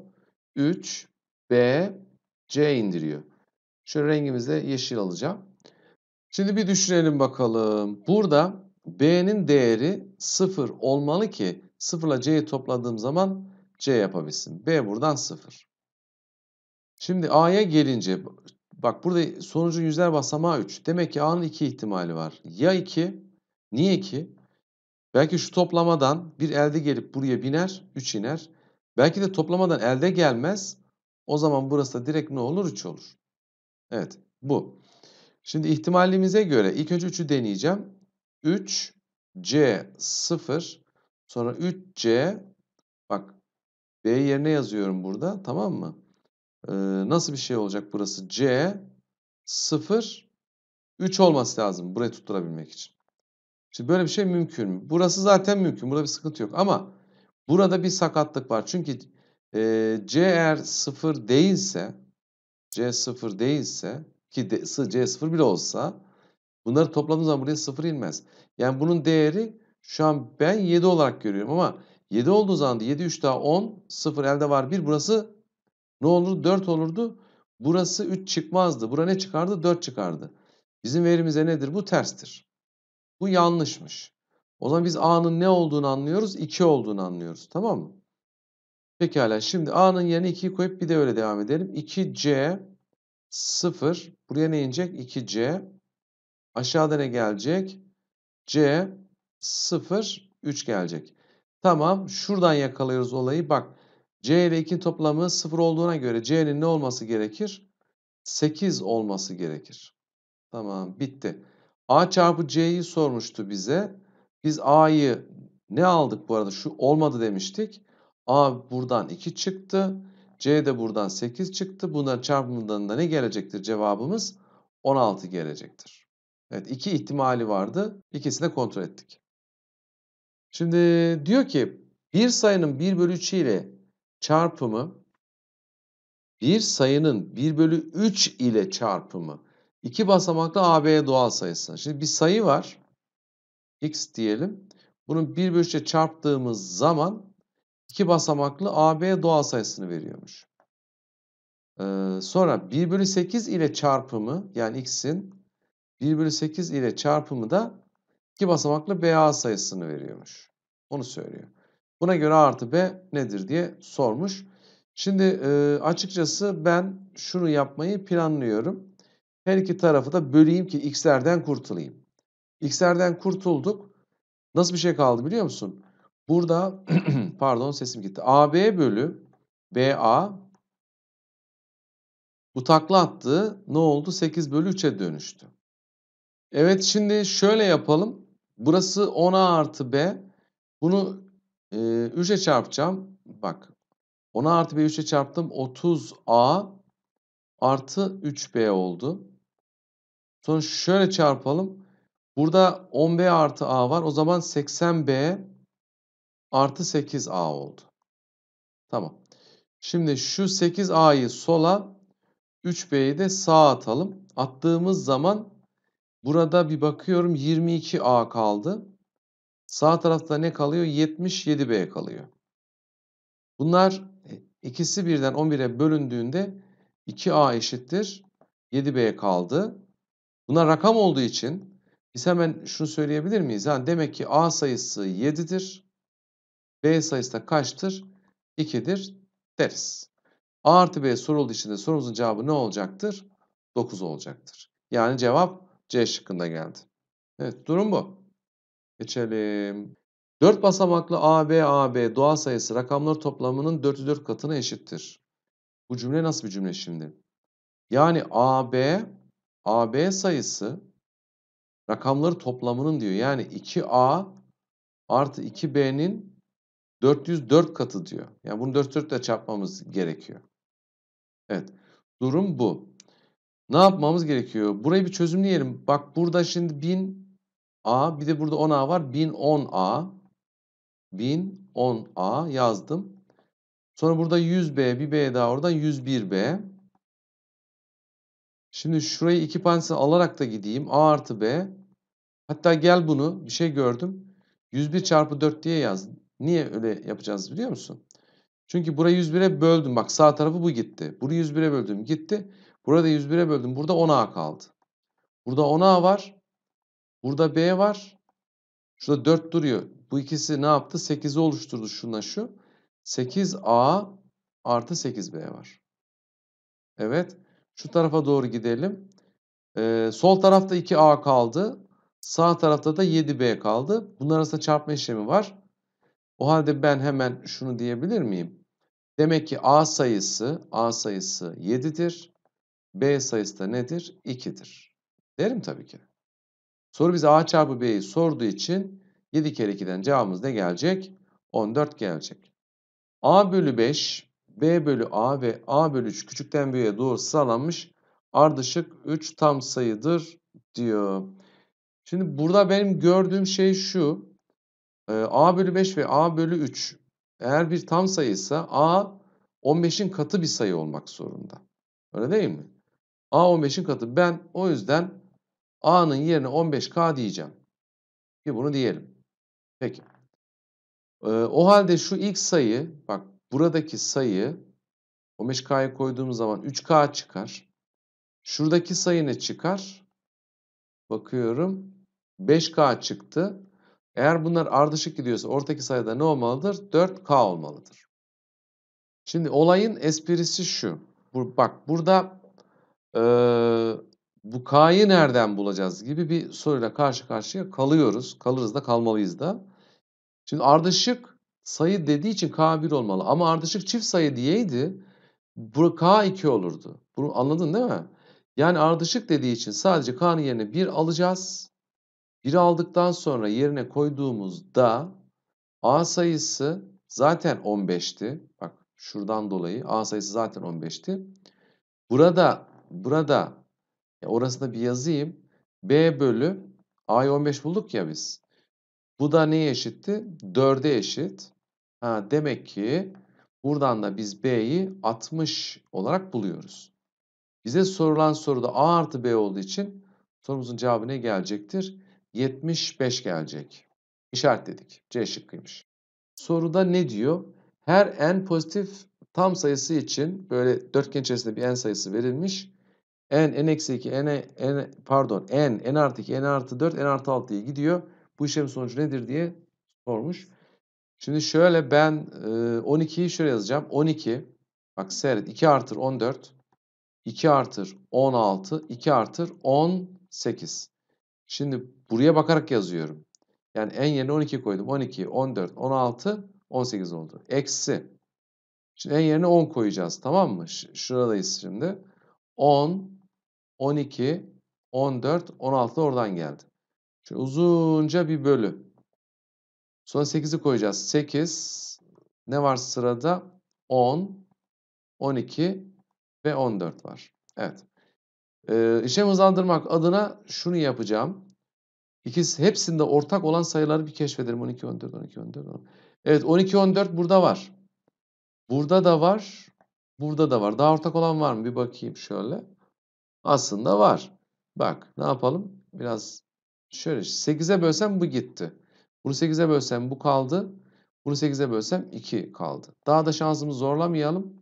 3, B, C indiriyor. Şöyle rengimizde yeşil alacağım. Şimdi bir düşünelim bakalım. Burada B'nin değeri 0 olmalı ki 0 ile C'yi topladığım zaman C yapabilsin. B buradan 0. Şimdi A'ya gelince bak burada sonucun yüzler basamağı 3. Demek ki A'nın 2 ihtimali var. Ya 2 niye 2? Belki şu toplamadan bir elde gelip buraya biner 3 iner. Belki de toplamadan elde gelmez. O zaman burası da direkt ne olur? 3 olur. Evet bu. Şimdi ihtimalimize göre ilk önce 3'ü deneyeceğim. 3 C 0 Sonra 3C bak B yerine yazıyorum burada tamam mı? Ee, nasıl bir şey olacak burası? C 0 3 olması lazım burayı tutturabilmek için. Şimdi böyle bir şey mümkün mü? Burası zaten mümkün. Burada bir sıkıntı yok ama burada bir sakatlık var. Çünkü e, C eğer 0 değilse C 0 değilse ki de, C 0 bile olsa bunları topladığımız zaman buraya 0 inmez. Yani bunun değeri şu an ben 7 olarak görüyorum ama 7 olduğu zaman da 7 3 daha 10 0 elde var 1 burası ne olur 4 olurdu. Burası 3 çıkmazdı. Bura ne çıkardı? 4 çıkardı. Bizim verimize nedir? Bu terstir. Bu yanlışmış. O zaman biz A'nın ne olduğunu anlıyoruz? 2 olduğunu anlıyoruz. Tamam mı? Pekala şimdi A'nın yerine 2'yi koyup bir de öyle devam edelim. 2C 0 buraya ne inecek? 2C aşağıda ne gelecek? C 0, 3 gelecek. Tamam şuradan yakalıyoruz olayı. Bak C ile 2'nin toplamı 0 olduğuna göre C'nin ne olması gerekir? 8 olması gerekir. Tamam bitti. A çarpı C'yi sormuştu bize. Biz A'yı ne aldık bu arada? Şu olmadı demiştik. A buradan 2 çıktı. C de buradan 8 çıktı. Bunlar çarpımından da ne gelecektir cevabımız? 16 gelecektir. Evet iki ihtimali vardı. İkisini de kontrol ettik. Şimdi diyor ki bir sayının 1 bölü 3 ile çarpımı bir sayının 1 bölü 3 ile çarpımı iki basamaklı AB doğal sayısı. Şimdi bir sayı var. X diyelim. Bunun 1 bölü 3'e çarptığımız zaman iki basamaklı AB doğal sayısını veriyormuş. Ee, sonra 1 bölü 8 ile çarpımı yani X'in 1 bölü 8 ile çarpımı da iki basamaklı BA sayısını veriyormuş. Onu söylüyor. Buna göre artı B nedir diye sormuş. Şimdi e, açıkçası ben şunu yapmayı planlıyorum. Her iki tarafı da böleyim ki x'lerden kurtulayım. X'lerden kurtulduk. Nasıl bir şey kaldı biliyor musun? Burada <clears throat> pardon sesim gitti. AB bölü BA bu takla attı. Ne oldu? 8 bölü 3'e dönüştü. Evet şimdi şöyle yapalım. Burası 10a artı b. Bunu e, 3'e çarpacağım. Bak 10a artı b 3'e çarptım. 30a artı 3b oldu. Sonra şöyle çarpalım. Burada 10b artı a var. O zaman 80b artı 8a oldu. Tamam. Şimdi şu 8a'yı sola 3b'yi de sağa atalım. Attığımız zaman Burada bir bakıyorum 22A kaldı. Sağ tarafta ne kalıyor? 77B kalıyor. Bunlar e, ikisi birden 11'e bölündüğünde 2A eşittir 7B kaldı. Bunlar rakam olduğu için biz hemen şunu söyleyebilir miyiz? Yani demek ki A sayısı 7'dir. B sayısı da kaçtır? 2'dir deriz. A artı B sorulduğu için de sorumuzun cevabı ne olacaktır? 9 olacaktır. Yani cevap C şıkkında geldi. Evet durum bu. Geçelim. 4 basamaklı AB AB doğal sayısı rakamları toplamının 404 katına eşittir. Bu cümle nasıl bir cümle şimdi? Yani AB AB sayısı rakamları toplamının diyor. Yani 2A artı 2B'nin 404 katı diyor. Yani bunu 404 ile çarpmamız gerekiyor. Evet. Durum bu. Ne yapmamız gerekiyor? Burayı bir çözümleyelim. Bak burada şimdi 1000 A bir de burada 10 A var. 1010 A 1010 A yazdım. Sonra burada 100 B bir B daha oradan 101 B. Şimdi şurayı iki parantez alarak da gideyim. A artı B. Hatta gel bunu bir şey gördüm. 101 çarpı 4 diye yaz. Niye öyle yapacağız biliyor musun? Çünkü burayı 101'e böldüm. Bak sağ tarafı bu gitti. Burayı 101'e böldüm gitti. Burada 101'e böldüm. Burada 10A kaldı. Burada 10A var. Burada B var. Şurada 4 duruyor. Bu ikisi ne yaptı? 8'i oluşturdu şuna şu. 8A artı 8B var. Evet. Şu tarafa doğru gidelim. Ee, sol tarafta 2A kaldı. Sağ tarafta da 7B kaldı. Bunlar arasında çarpma işlemi var. O halde ben hemen şunu diyebilir miyim? Demek ki A sayısı, A sayısı 7'dir. B sayısı da nedir? 2'dir. Derim tabii ki. Soru bize A çarpı B'yi sorduğu için 7 kere 2'den cevabımız ne gelecek? 14 gelecek. A bölü 5, B bölü A ve A bölü 3 küçükten büyüğe doğru sıralanmış ardışık 3 tam sayıdır diyor. Şimdi burada benim gördüğüm şey şu. Ee, A bölü 5 ve A bölü 3 eğer bir tam sayıysa A 15'in katı bir sayı olmak zorunda. Öyle değil mi? A 15'in katı ben o yüzden A'nın yerine 15K diyeceğim. Ki bunu diyelim. Peki. Ee, o halde şu ilk sayı bak buradaki sayı 15K'yı koyduğumuz zaman 3K çıkar. Şuradaki sayı ne çıkar? Bakıyorum. 5K çıktı. Eğer bunlar ardışık gidiyorsa ortaki sayıda ne olmalıdır? 4K olmalıdır. Şimdi olayın esprisi şu. Bak burada e, bu K'yı nereden bulacağız gibi bir soruyla karşı karşıya kalıyoruz. Kalırız da kalmalıyız da. Şimdi ardışık sayı dediği için K1 olmalı. Ama ardışık çift sayı diyeydi bu K2 olurdu. Bunu anladın değil mi? Yani ardışık dediği için sadece K'nın yerine 1 alacağız. 1 aldıktan sonra yerine koyduğumuzda A sayısı zaten 15'ti. Bak şuradan dolayı A sayısı zaten 15'ti. Burada burada orasında bir yazayım. B bölü A'yı 15 bulduk ya biz. Bu da neye eşitti? 4'e eşit. Ha, demek ki buradan da biz B'yi 60 olarak buluyoruz. Bize sorulan soruda A artı B olduğu için sorumuzun cevabı ne gelecektir? 75 gelecek. İşaretledik. C şıkkıymış. Soruda ne diyor? Her n pozitif tam sayısı için böyle dörtgen içerisinde bir n sayısı verilmiş n, n eksi 2, n, n, pardon n, n artı 2, n artı 4, n artı 6 diye gidiyor. Bu işlemin sonucu nedir diye sormuş. Şimdi şöyle ben e, 12'yi şöyle yazacağım. 12, bak seyret 2 artır 14, 2 artır 16, 2 artır 18. Şimdi buraya bakarak yazıyorum. Yani en yerine 12 koydum. 12, 14, 16, 18 oldu. Eksi. Şimdi en yerine 10 koyacağız. Tamam mı? Şuradayız şimdi. 10 12, 14, 16 oradan geldi. Şöyle uzunca bir bölü. Sonra 8'i koyacağız. 8, ne var sırada? 10, 12 ve 14 var. Evet. Ee, işlemi hızlandırmak adına şunu yapacağım. İkisi, hepsinde ortak olan sayıları bir keşfedelim. 12, 14, 12, 14. 14. Evet 12, 14 burada var. Burada da var. Burada da var. Daha ortak olan var mı? Bir bakayım şöyle. Aslında var. Bak ne yapalım? Biraz şöyle 8'e bölsem bu gitti. Bunu 8'e bölsem bu kaldı. Bunu 8'e bölsem 2 kaldı. Daha da şansımızı zorlamayalım.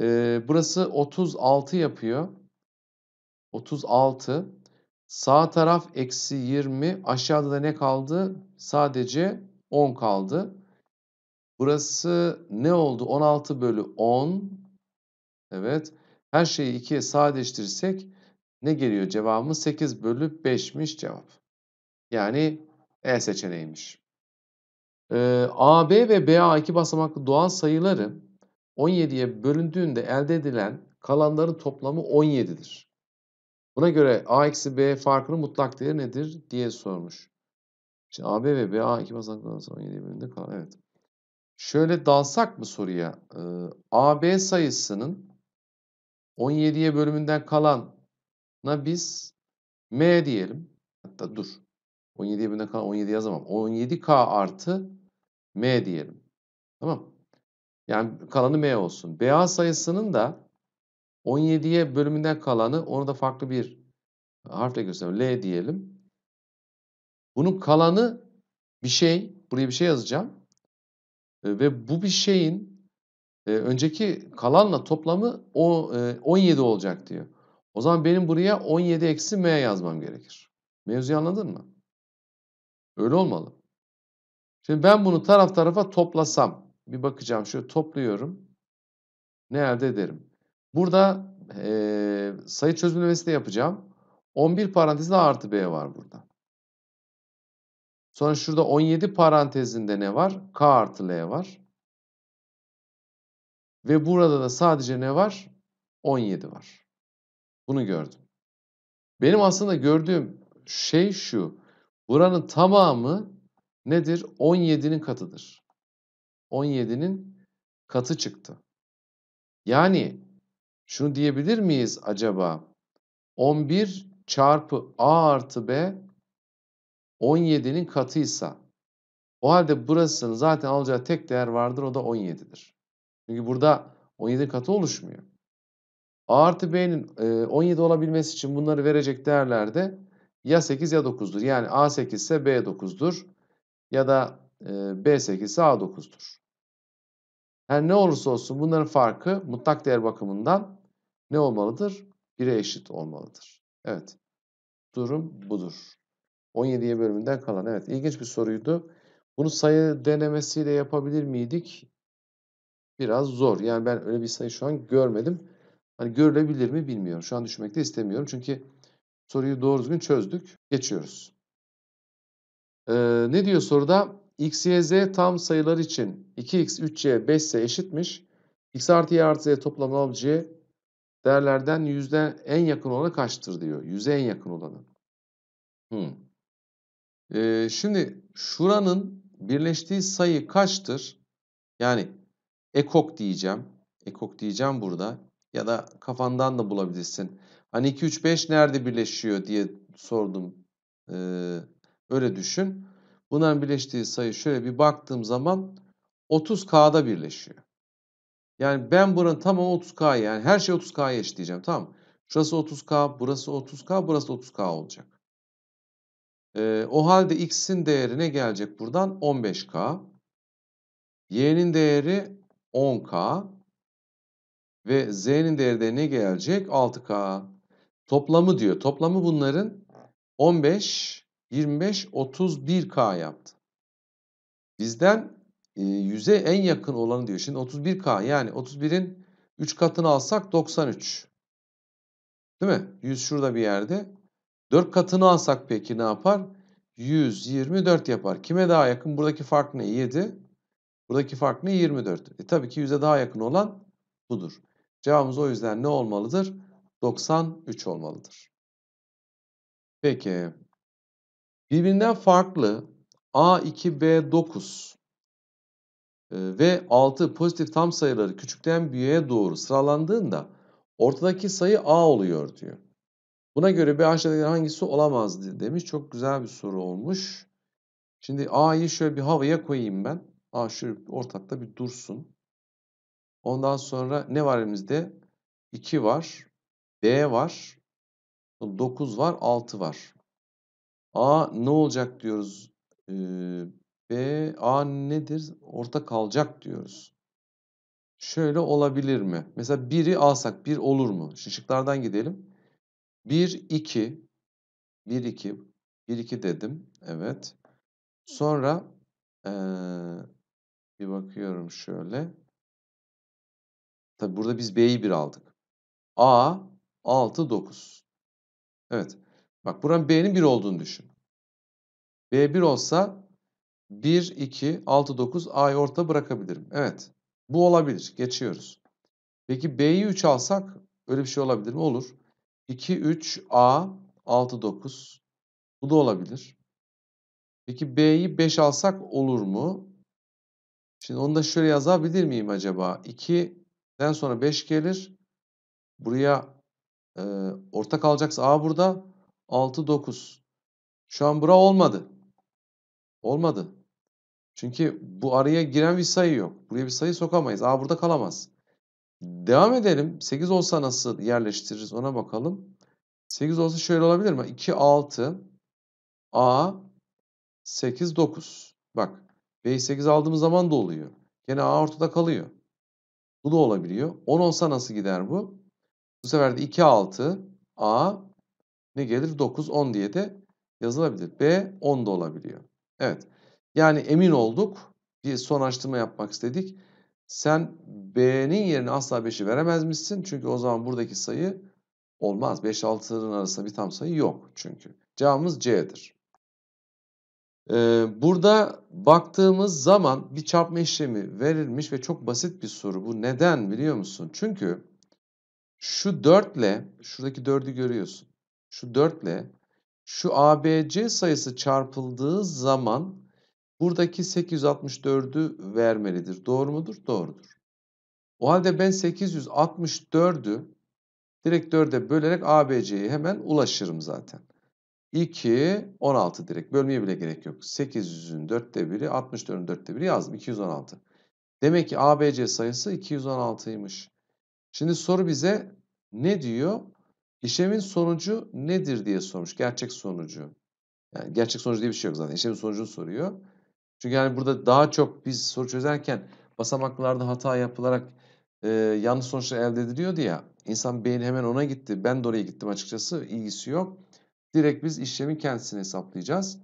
Ee, burası 36 yapıyor. 36. Sağ taraf eksi 20. Aşağıda da ne kaldı? Sadece 10 kaldı. Burası ne oldu? 16 bölü 10. Evet. Her şeyi ikiye sadeleştirirsek ne geliyor cevabımız? 8 bölü 5'miş cevap. Yani E seçeneğiymiş. Ee, AB ve BA iki basamaklı doğal sayıları 17'ye bölündüğünde elde edilen kalanların toplamı 17'dir. Buna göre A eksi B farkının mutlak değeri nedir diye sormuş. Şimdi AB ve BA iki basamaklı doğal sayıları 17'ye bölündüğünde kalan evet. Şöyle dalsak mı soruya? Ee, AB sayısının 17'ye bölümünden kalana biz M diyelim. Hatta dur. 17'ye bölümünden kalan 17 yazamam. 17K artı M diyelim. Tamam. Yani kalanı M olsun. BA sayısının da 17'ye bölümünden kalanı onu da farklı bir harfle gösterelim. L diyelim. Bunun kalanı bir şey. Buraya bir şey yazacağım. Ee, ve bu bir şeyin e, önceki kalanla toplamı o e, 17 olacak diyor. O zaman benim buraya 17 eksi m yazmam gerekir. Mevzuyu anladın mı? Öyle olmalı. Şimdi ben bunu taraf tarafa toplasam bir bakacağım şöyle topluyorum. Ne elde ederim? Burada e, sayı çözümlemesi de yapacağım. 11 parantezinde artı B var burada. Sonra şurada 17 parantezinde ne var? K artı L var. Ve burada da sadece ne var? 17 var. Bunu gördüm. Benim aslında gördüğüm şey şu. Buranın tamamı nedir? 17'nin katıdır. 17'nin katı çıktı. Yani şunu diyebilir miyiz acaba? 11 çarpı a artı b 17'nin katıysa o halde burasının zaten alacağı tek değer vardır o da 17'dir. Çünkü burada 17 katı oluşmuyor. A artı B'nin 17 e, olabilmesi için bunları verecek değerlerde ya 8 ya 9'dur. Yani A 8 ise B 9'dur ya da e, B 8 ise A 9'dur. Her ne olursa olsun bunların farkı mutlak değer bakımından ne olmalıdır? 1'e eşit olmalıdır. Evet. Durum budur. 17'ye bölümünden kalan. Evet ilginç bir soruydu. Bunu sayı denemesiyle yapabilir miydik? biraz zor. Yani ben öyle bir sayı şu an görmedim. Hani görülebilir mi bilmiyorum. Şu an düşünmekte istemiyorum. Çünkü soruyu doğru düzgün çözdük. Geçiyoruz. Ee, ne diyor soruda? x, y, z tam sayılar için 2x, 3y, 5s eşitmiş. x artı y artı z toplam alıp c değerlerden yüzde en yakın olanı kaçtır diyor. Yüze en yakın olanı. Hmm. Ee, şimdi şuranın birleştiği sayı kaçtır? Yani ekok diyeceğim. Ekok diyeceğim burada. Ya da kafandan da bulabilirsin. Hani 2, 3, 5 nerede birleşiyor diye sordum. Ee, öyle düşün. Bunların birleştiği sayı şöyle bir baktığım zaman 30K'da birleşiyor. Yani ben buranın tamamı 30K yani her şey 30K'ya eşitleyeceğim tamam mı? Şurası 30K, burası 30K, burası 30K olacak. Ee, o halde X'in değeri ne gelecek buradan? 15K. Y'nin değeri 10K ve Z'nin değeri de ne gelecek? 6K. Toplamı diyor. Toplamı bunların 15, 25, 31K yaptı. Bizden 100'e en yakın olanı diyor. Şimdi 31K yani 31'in 3 katını alsak 93. Değil mi? 100 şurada bir yerde. 4 katını alsak peki ne yapar? 124 yapar. Kime daha yakın? Buradaki fark ne? 7. Buradaki fark ne? 24. E tabii ki 100'e daha yakın olan budur. Cevabımız o yüzden ne olmalıdır? 93 olmalıdır. Peki. Birbirinden farklı A2B9 e, ve 6 pozitif tam sayıları küçükten büyüğe doğru sıralandığında ortadaki sayı A oluyor diyor. Buna göre bir aşağıdakilerden hangisi olamaz demiş. Çok güzel bir soru olmuş. Şimdi A'yı şöyle bir havaya koyayım ben aşırı ortakta bir dursun. Ondan sonra ne var elimizde? 2 var. B var. 9 var. 6 var. A ne olacak diyoruz. Ee, B, A nedir? Orta kalacak diyoruz. Şöyle olabilir mi? Mesela 1'i alsak 1 olur mu? Şimdi gidelim. 1, 2. 1, 2. 1, 2 dedim. Evet. Sonra ee, bir bakıyorum şöyle. Tabi burada biz B'yi 1 aldık. A 6 9. Evet. Bak buranın B'nin 1 olduğunu düşün. B 1 olsa 1, 2, 6, 9 A'yı orta bırakabilirim. Evet. Bu olabilir. Geçiyoruz. Peki B'yi 3 alsak öyle bir şey olabilir mi? Olur. 2, 3, A, 6, 9. Bu da olabilir. Peki B'yi 5 alsak olur mu? Şimdi onu da şöyle yazabilir miyim acaba? 2'den sonra 5 gelir. Buraya e, ortak alacaksa A burada. 6, 9. Şu an bura olmadı. Olmadı. Çünkü bu araya giren bir sayı yok. Buraya bir sayı sokamayız. A burada kalamaz. Devam edelim. 8 olsa nasıl yerleştiririz ona bakalım. 8 olsa şöyle olabilir mi? 2, 6, A, 8, 9. Bak B8 aldığımız zaman da oluyor. Gene A ortada kalıyor. Bu da olabiliyor. 10 olsa nasıl gider bu? Bu sefer de 2 6 A ne gelir? 9 10 diye de yazılabilir. B 10 da olabiliyor. Evet. Yani emin olduk. Bir son açtırma yapmak istedik. Sen B'nin yerine asla 5'i veremezmişsin. Çünkü o zaman buradaki sayı olmaz. 5-6'ların arasında bir tam sayı yok çünkü. Cevabımız C'dir. Ee, burada baktığımız zaman bir çarpma işlemi verilmiş ve çok basit bir soru. Bu neden biliyor musun? Çünkü şu 4 ile şuradaki 4'ü görüyorsun. Şu 4 ile şu ABC sayısı çarpıldığı zaman buradaki 864'ü vermelidir. Doğru mudur? Doğrudur. O halde ben 864'ü direkt 4'e bölerek ABC'ye hemen ulaşırım zaten. 2, 16 direkt. Bölmeye bile gerek yok. 800'ün 4'te 1'i, 64'ün 4'te 1'i yazdım. 216. Demek ki ABC sayısı 216'ymış. Şimdi soru bize ne diyor? İşlemin sonucu nedir diye sormuş. Gerçek sonucu. Yani gerçek sonucu diye bir şey yok zaten. İşlemin sonucunu soruyor. Çünkü yani burada daha çok biz soru çözerken basamaklarda hata yapılarak e, yanlış sonuçlar elde ediliyordu ya. İnsan beyin hemen ona gitti. Ben de oraya gittim açıkçası. İlgisi yok. Direkt biz işlemin kendisini hesaplayacağız.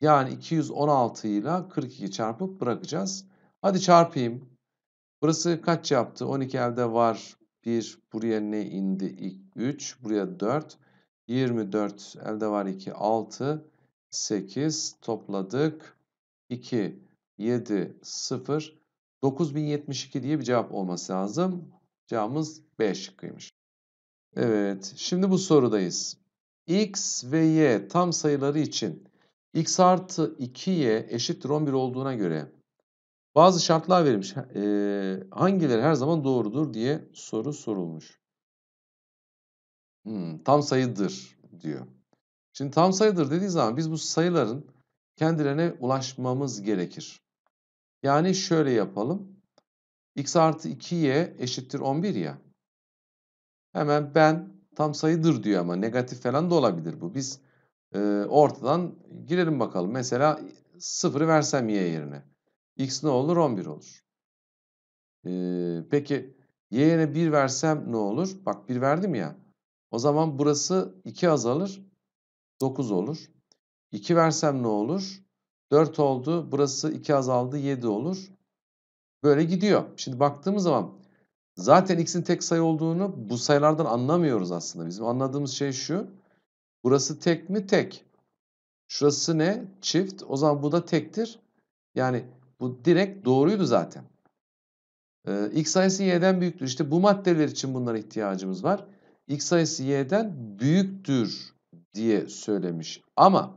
Yani 216 ile 42 çarpıp bırakacağız. Hadi çarpayım. Burası kaç yaptı? 12 elde var. 1. Buraya ne indi? 3. Buraya 4. 24 elde var 2. 6. 8 topladık. 2. 7. 0. 9072 diye bir cevap olması lazım. Cevabımız B şıkkıymış. Evet. Şimdi bu sorudayız x ve y tam sayıları için x artı 2y eşittir 11 olduğuna göre bazı şartlar verilmiş. E, hangileri her zaman doğrudur diye soru sorulmuş. Hmm, tam sayıdır diyor. Şimdi tam sayıdır dediği zaman biz bu sayıların kendilerine ulaşmamız gerekir. Yani şöyle yapalım. x artı 2y eşittir 11 ya. Hemen ben tam sayıdır diyor ama negatif falan da olabilir bu. Biz e, ortadan girelim bakalım. Mesela 0'ı versem y yerine. x ne olur? 11 olur. E, peki y yerine 1 versem ne olur? Bak 1 verdim ya. O zaman burası 2 azalır. 9 olur. 2 versem ne olur? 4 oldu. Burası 2 azaldı. 7 olur. Böyle gidiyor. Şimdi baktığımız zaman Zaten x'in tek sayı olduğunu bu sayılardan anlamıyoruz aslında. Bizim anladığımız şey şu. Burası tek mi? Tek. Şurası ne? Çift. O zaman bu da tektir. Yani bu direkt doğruydu zaten. Ee, x sayısı y'den büyüktür. İşte bu maddeler için bunlara ihtiyacımız var. x sayısı y'den büyüktür diye söylemiş. Ama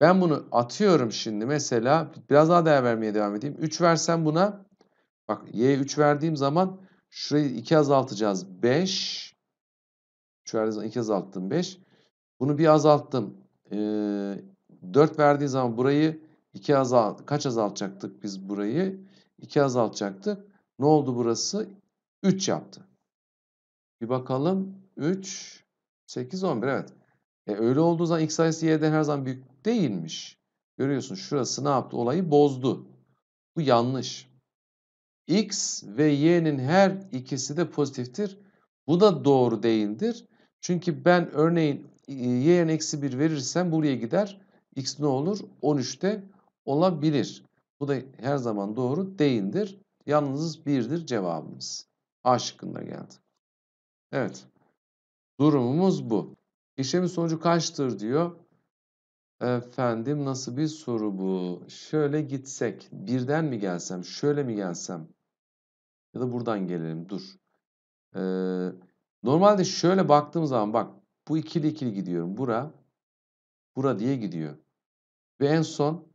ben bunu atıyorum şimdi mesela biraz daha değer vermeye devam edeyim. 3 versem buna bak y'ye 3 verdiğim zaman Şurayı 2 azaltacağız. 5. Şöyle 2 azalttım. 5. Bunu bir azalttım. E, ee, 4 verdiği zaman burayı 2 azal, kaç azaltacaktık biz burayı? 2 azaltacaktık. Ne oldu burası? 3 yaptı. Bir bakalım. 3 8 11 evet. E, öyle olduğu zaman x sayısı y'den her zaman büyük değilmiş. Görüyorsun şurası ne yaptı? Olayı bozdu. Bu yanlış. X ve Y'nin her ikisi de pozitiftir. Bu da doğru değildir. Çünkü ben örneğin e, y'nin eksi 1 verirsem buraya gider. X ne olur? 13'te olabilir. Bu da her zaman doğru değildir. Yalnız 1'dir cevabımız. A şıkkında geldi. Evet. Durumumuz bu. İşlemin sonucu kaçtır diyor. Efendim nasıl bir soru bu? Şöyle gitsek, birden mi gelsem, şöyle mi gelsem? Ya da buradan gelelim dur. Ee, normalde şöyle baktığım zaman bak bu ikili ikili gidiyorum. Bura, bura diye gidiyor. Ve en son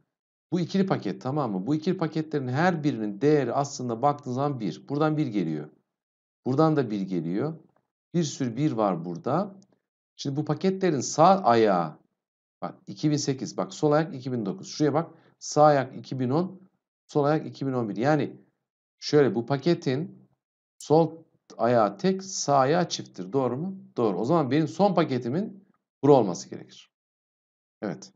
bu ikili paket tamam mı? Bu ikili paketlerin her birinin değeri aslında baktığın zaman 1. Buradan 1 geliyor. Buradan da 1 geliyor. Bir sürü 1 var burada. Şimdi bu paketlerin sağ ayağı bak 2008 bak sol ayak 2009. Şuraya bak sağ ayak 2010 sol ayak 2011. Yani Şöyle bu paketin sol ayağı tek, sağ ayağı çifttir. Doğru mu? Doğru. O zaman benim son paketimin bura olması gerekir. Evet.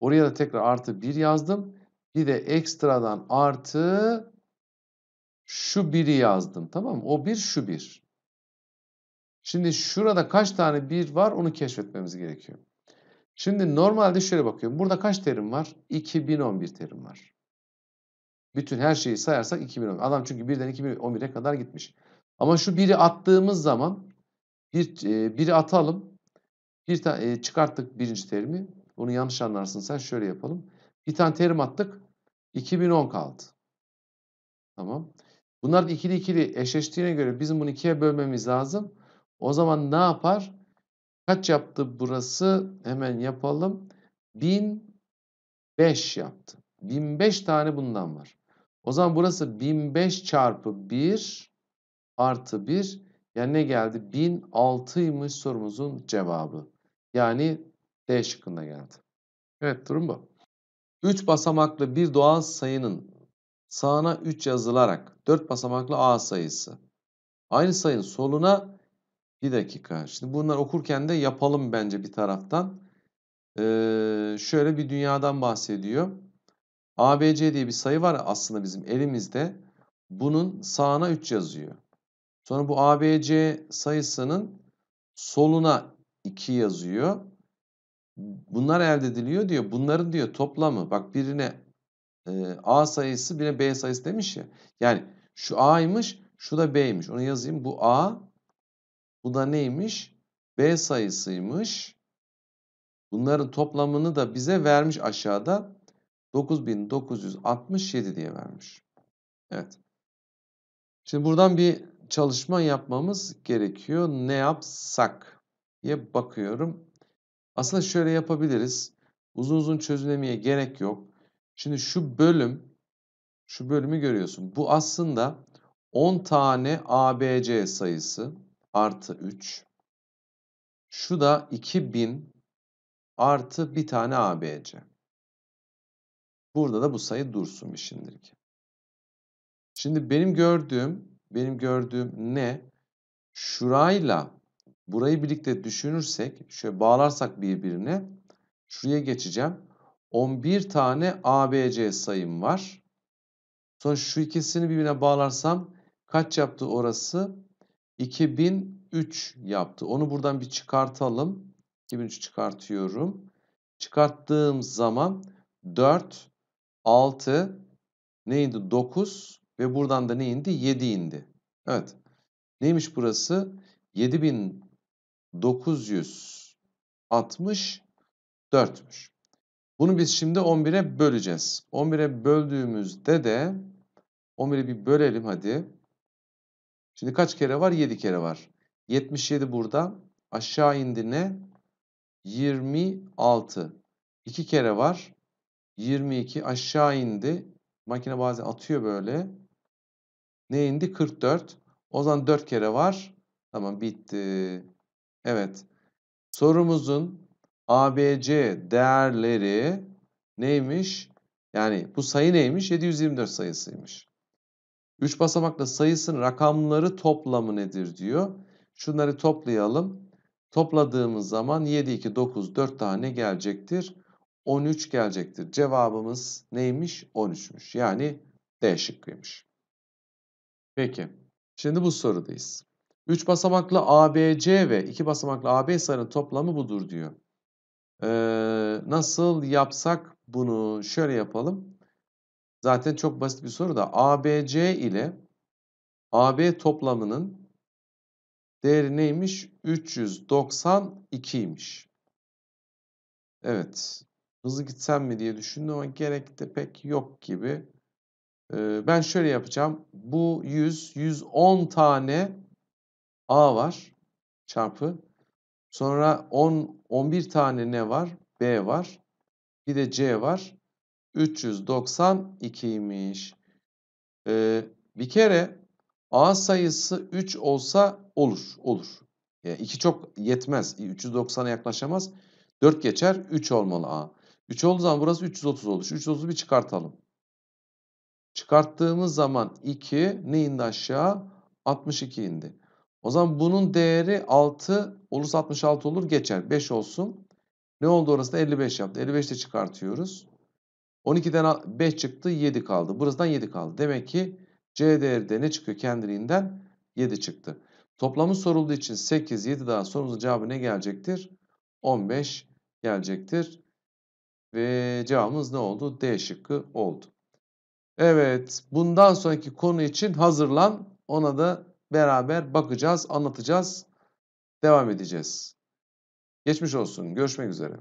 Oraya da tekrar artı 1 yazdım. Bir de ekstradan artı şu 1'i yazdım. Tamam mı? O 1 şu 1. Şimdi şurada kaç tane 1 var onu keşfetmemiz gerekiyor. Şimdi normalde şöyle bakıyorum. Burada kaç terim var? 2011 terim var. Bütün her şeyi sayarsak 2011. Adam çünkü 1'den 2011'e kadar gitmiş. Ama şu biri attığımız zaman bir e, biri atalım. Bir tane çıkarttık birinci terimi. Bunu yanlış anlarsın sen. Şöyle yapalım. Bir tane terim attık. 2010 kaldı. Tamam. Bunlar ikili ikili eşleştiğine göre bizim bunu ikiye bölmemiz lazım. O zaman ne yapar? Kaç yaptı burası? Hemen yapalım. 1005 yaptı. 1005 tane bundan var. O zaman burası 1005 çarpı 1 artı 1 yani ne geldi? 1006'ymış sorumuzun cevabı. Yani D şıkkında geldi. Evet durum bu. 3 basamaklı bir doğal sayının sağına 3 yazılarak 4 basamaklı A sayısı. Aynı sayının soluna bir dakika. Şimdi bunları okurken de yapalım bence bir taraftan. Ee, şöyle bir dünyadan bahsediyor. ABC diye bir sayı var aslında bizim elimizde. Bunun sağına 3 yazıyor. Sonra bu ABC sayısının soluna 2 yazıyor. Bunlar elde ediliyor diyor. Bunların diyor toplamı bak birine e, A sayısı birine B sayısı demiş ya. Yani şu A'ymış şu da B'ymiş. Onu yazayım. Bu A bu da neymiş? B sayısıymış. Bunların toplamını da bize vermiş aşağıda. 9967 diye vermiş. Evet. Şimdi buradan bir çalışma yapmamız gerekiyor. Ne yapsak diye bakıyorum. Aslında şöyle yapabiliriz. Uzun uzun çözülemeye gerek yok. Şimdi şu bölüm, şu bölümü görüyorsun. Bu aslında 10 tane ABC sayısı artı 3. Şu da 2000 artı bir tane ABC. Burada da bu sayı dursun bir şimdilik. Şimdi benim gördüğüm, benim gördüğüm ne? Şurayla burayı birlikte düşünürsek, şöyle bağlarsak birbirine, şuraya geçeceğim. 11 tane ABC sayım var. Sonra şu ikisini birbirine bağlarsam kaç yaptı orası? 2003 yaptı. Onu buradan bir çıkartalım. 2003 çıkartıyorum. Çıkarttığım zaman 4 6 neydi? 9 ve buradan da ne indi? 7 indi. Evet. Neymiş burası? 7964'müş. Bunu biz şimdi 11'e böleceğiz. 11'e böldüğümüzde de 11'i bir bölelim hadi. Şimdi kaç kere var? 7 kere var. 77 burada. Aşağı indi ne? 26. 2 kere var. 22 aşağı indi. Makine bazen atıyor böyle. Ne indi? 44. O zaman 4 kere var. Tamam bitti. Evet. Sorumuzun ABC değerleri neymiş? Yani bu sayı neymiş? 724 sayısıymış. 3 basamaklı sayısının rakamları toplamı nedir diyor. Şunları toplayalım. Topladığımız zaman 7, 2, 9, 4 tane gelecektir. 13 gelecektir. Cevabımız neymiş? 13'müş. Yani D şıkkıymış. Peki. Şimdi bu sorudayız. 3 basamaklı ABC ve 2 basamaklı AB sayının toplamı budur diyor. Ee, nasıl yapsak bunu? Şöyle yapalım. Zaten çok basit bir soru da ABC ile AB toplamının değeri neymiş? 392'ymiş. Evet hızlı gitsem mi diye düşündüm ama gerek de pek yok gibi. ben şöyle yapacağım. Bu 100, 110 tane A var çarpı. Sonra 10, 11 tane ne var? B var. Bir de C var. 392'ymiş. Ee, bir kere A sayısı 3 olsa olur. Olur. Yani 2 çok yetmez. 390'a yaklaşamaz. 4 geçer. 3 olmalı A. 3 olduğu zaman burası 330 oldu. Şu 330'u bir çıkartalım. Çıkarttığımız zaman 2 ne indi aşağı? 62 indi. O zaman bunun değeri 6 olursa 66 olur geçer. 5 olsun. Ne oldu orası da 55 yaptı. 55 de çıkartıyoruz. 12'den 5 çıktı 7 kaldı. Burasından 7 kaldı. Demek ki C değeri de ne çıkıyor kendiliğinden? 7 çıktı. Toplamı sorulduğu için 8, 7 daha sorumuzun cevabı ne gelecektir? 15 gelecektir. Ve cevabımız ne oldu? D şıkkı oldu. Evet bundan sonraki konu için hazırlan. Ona da beraber bakacağız, anlatacağız, devam edeceğiz. Geçmiş olsun. Görüşmek üzere.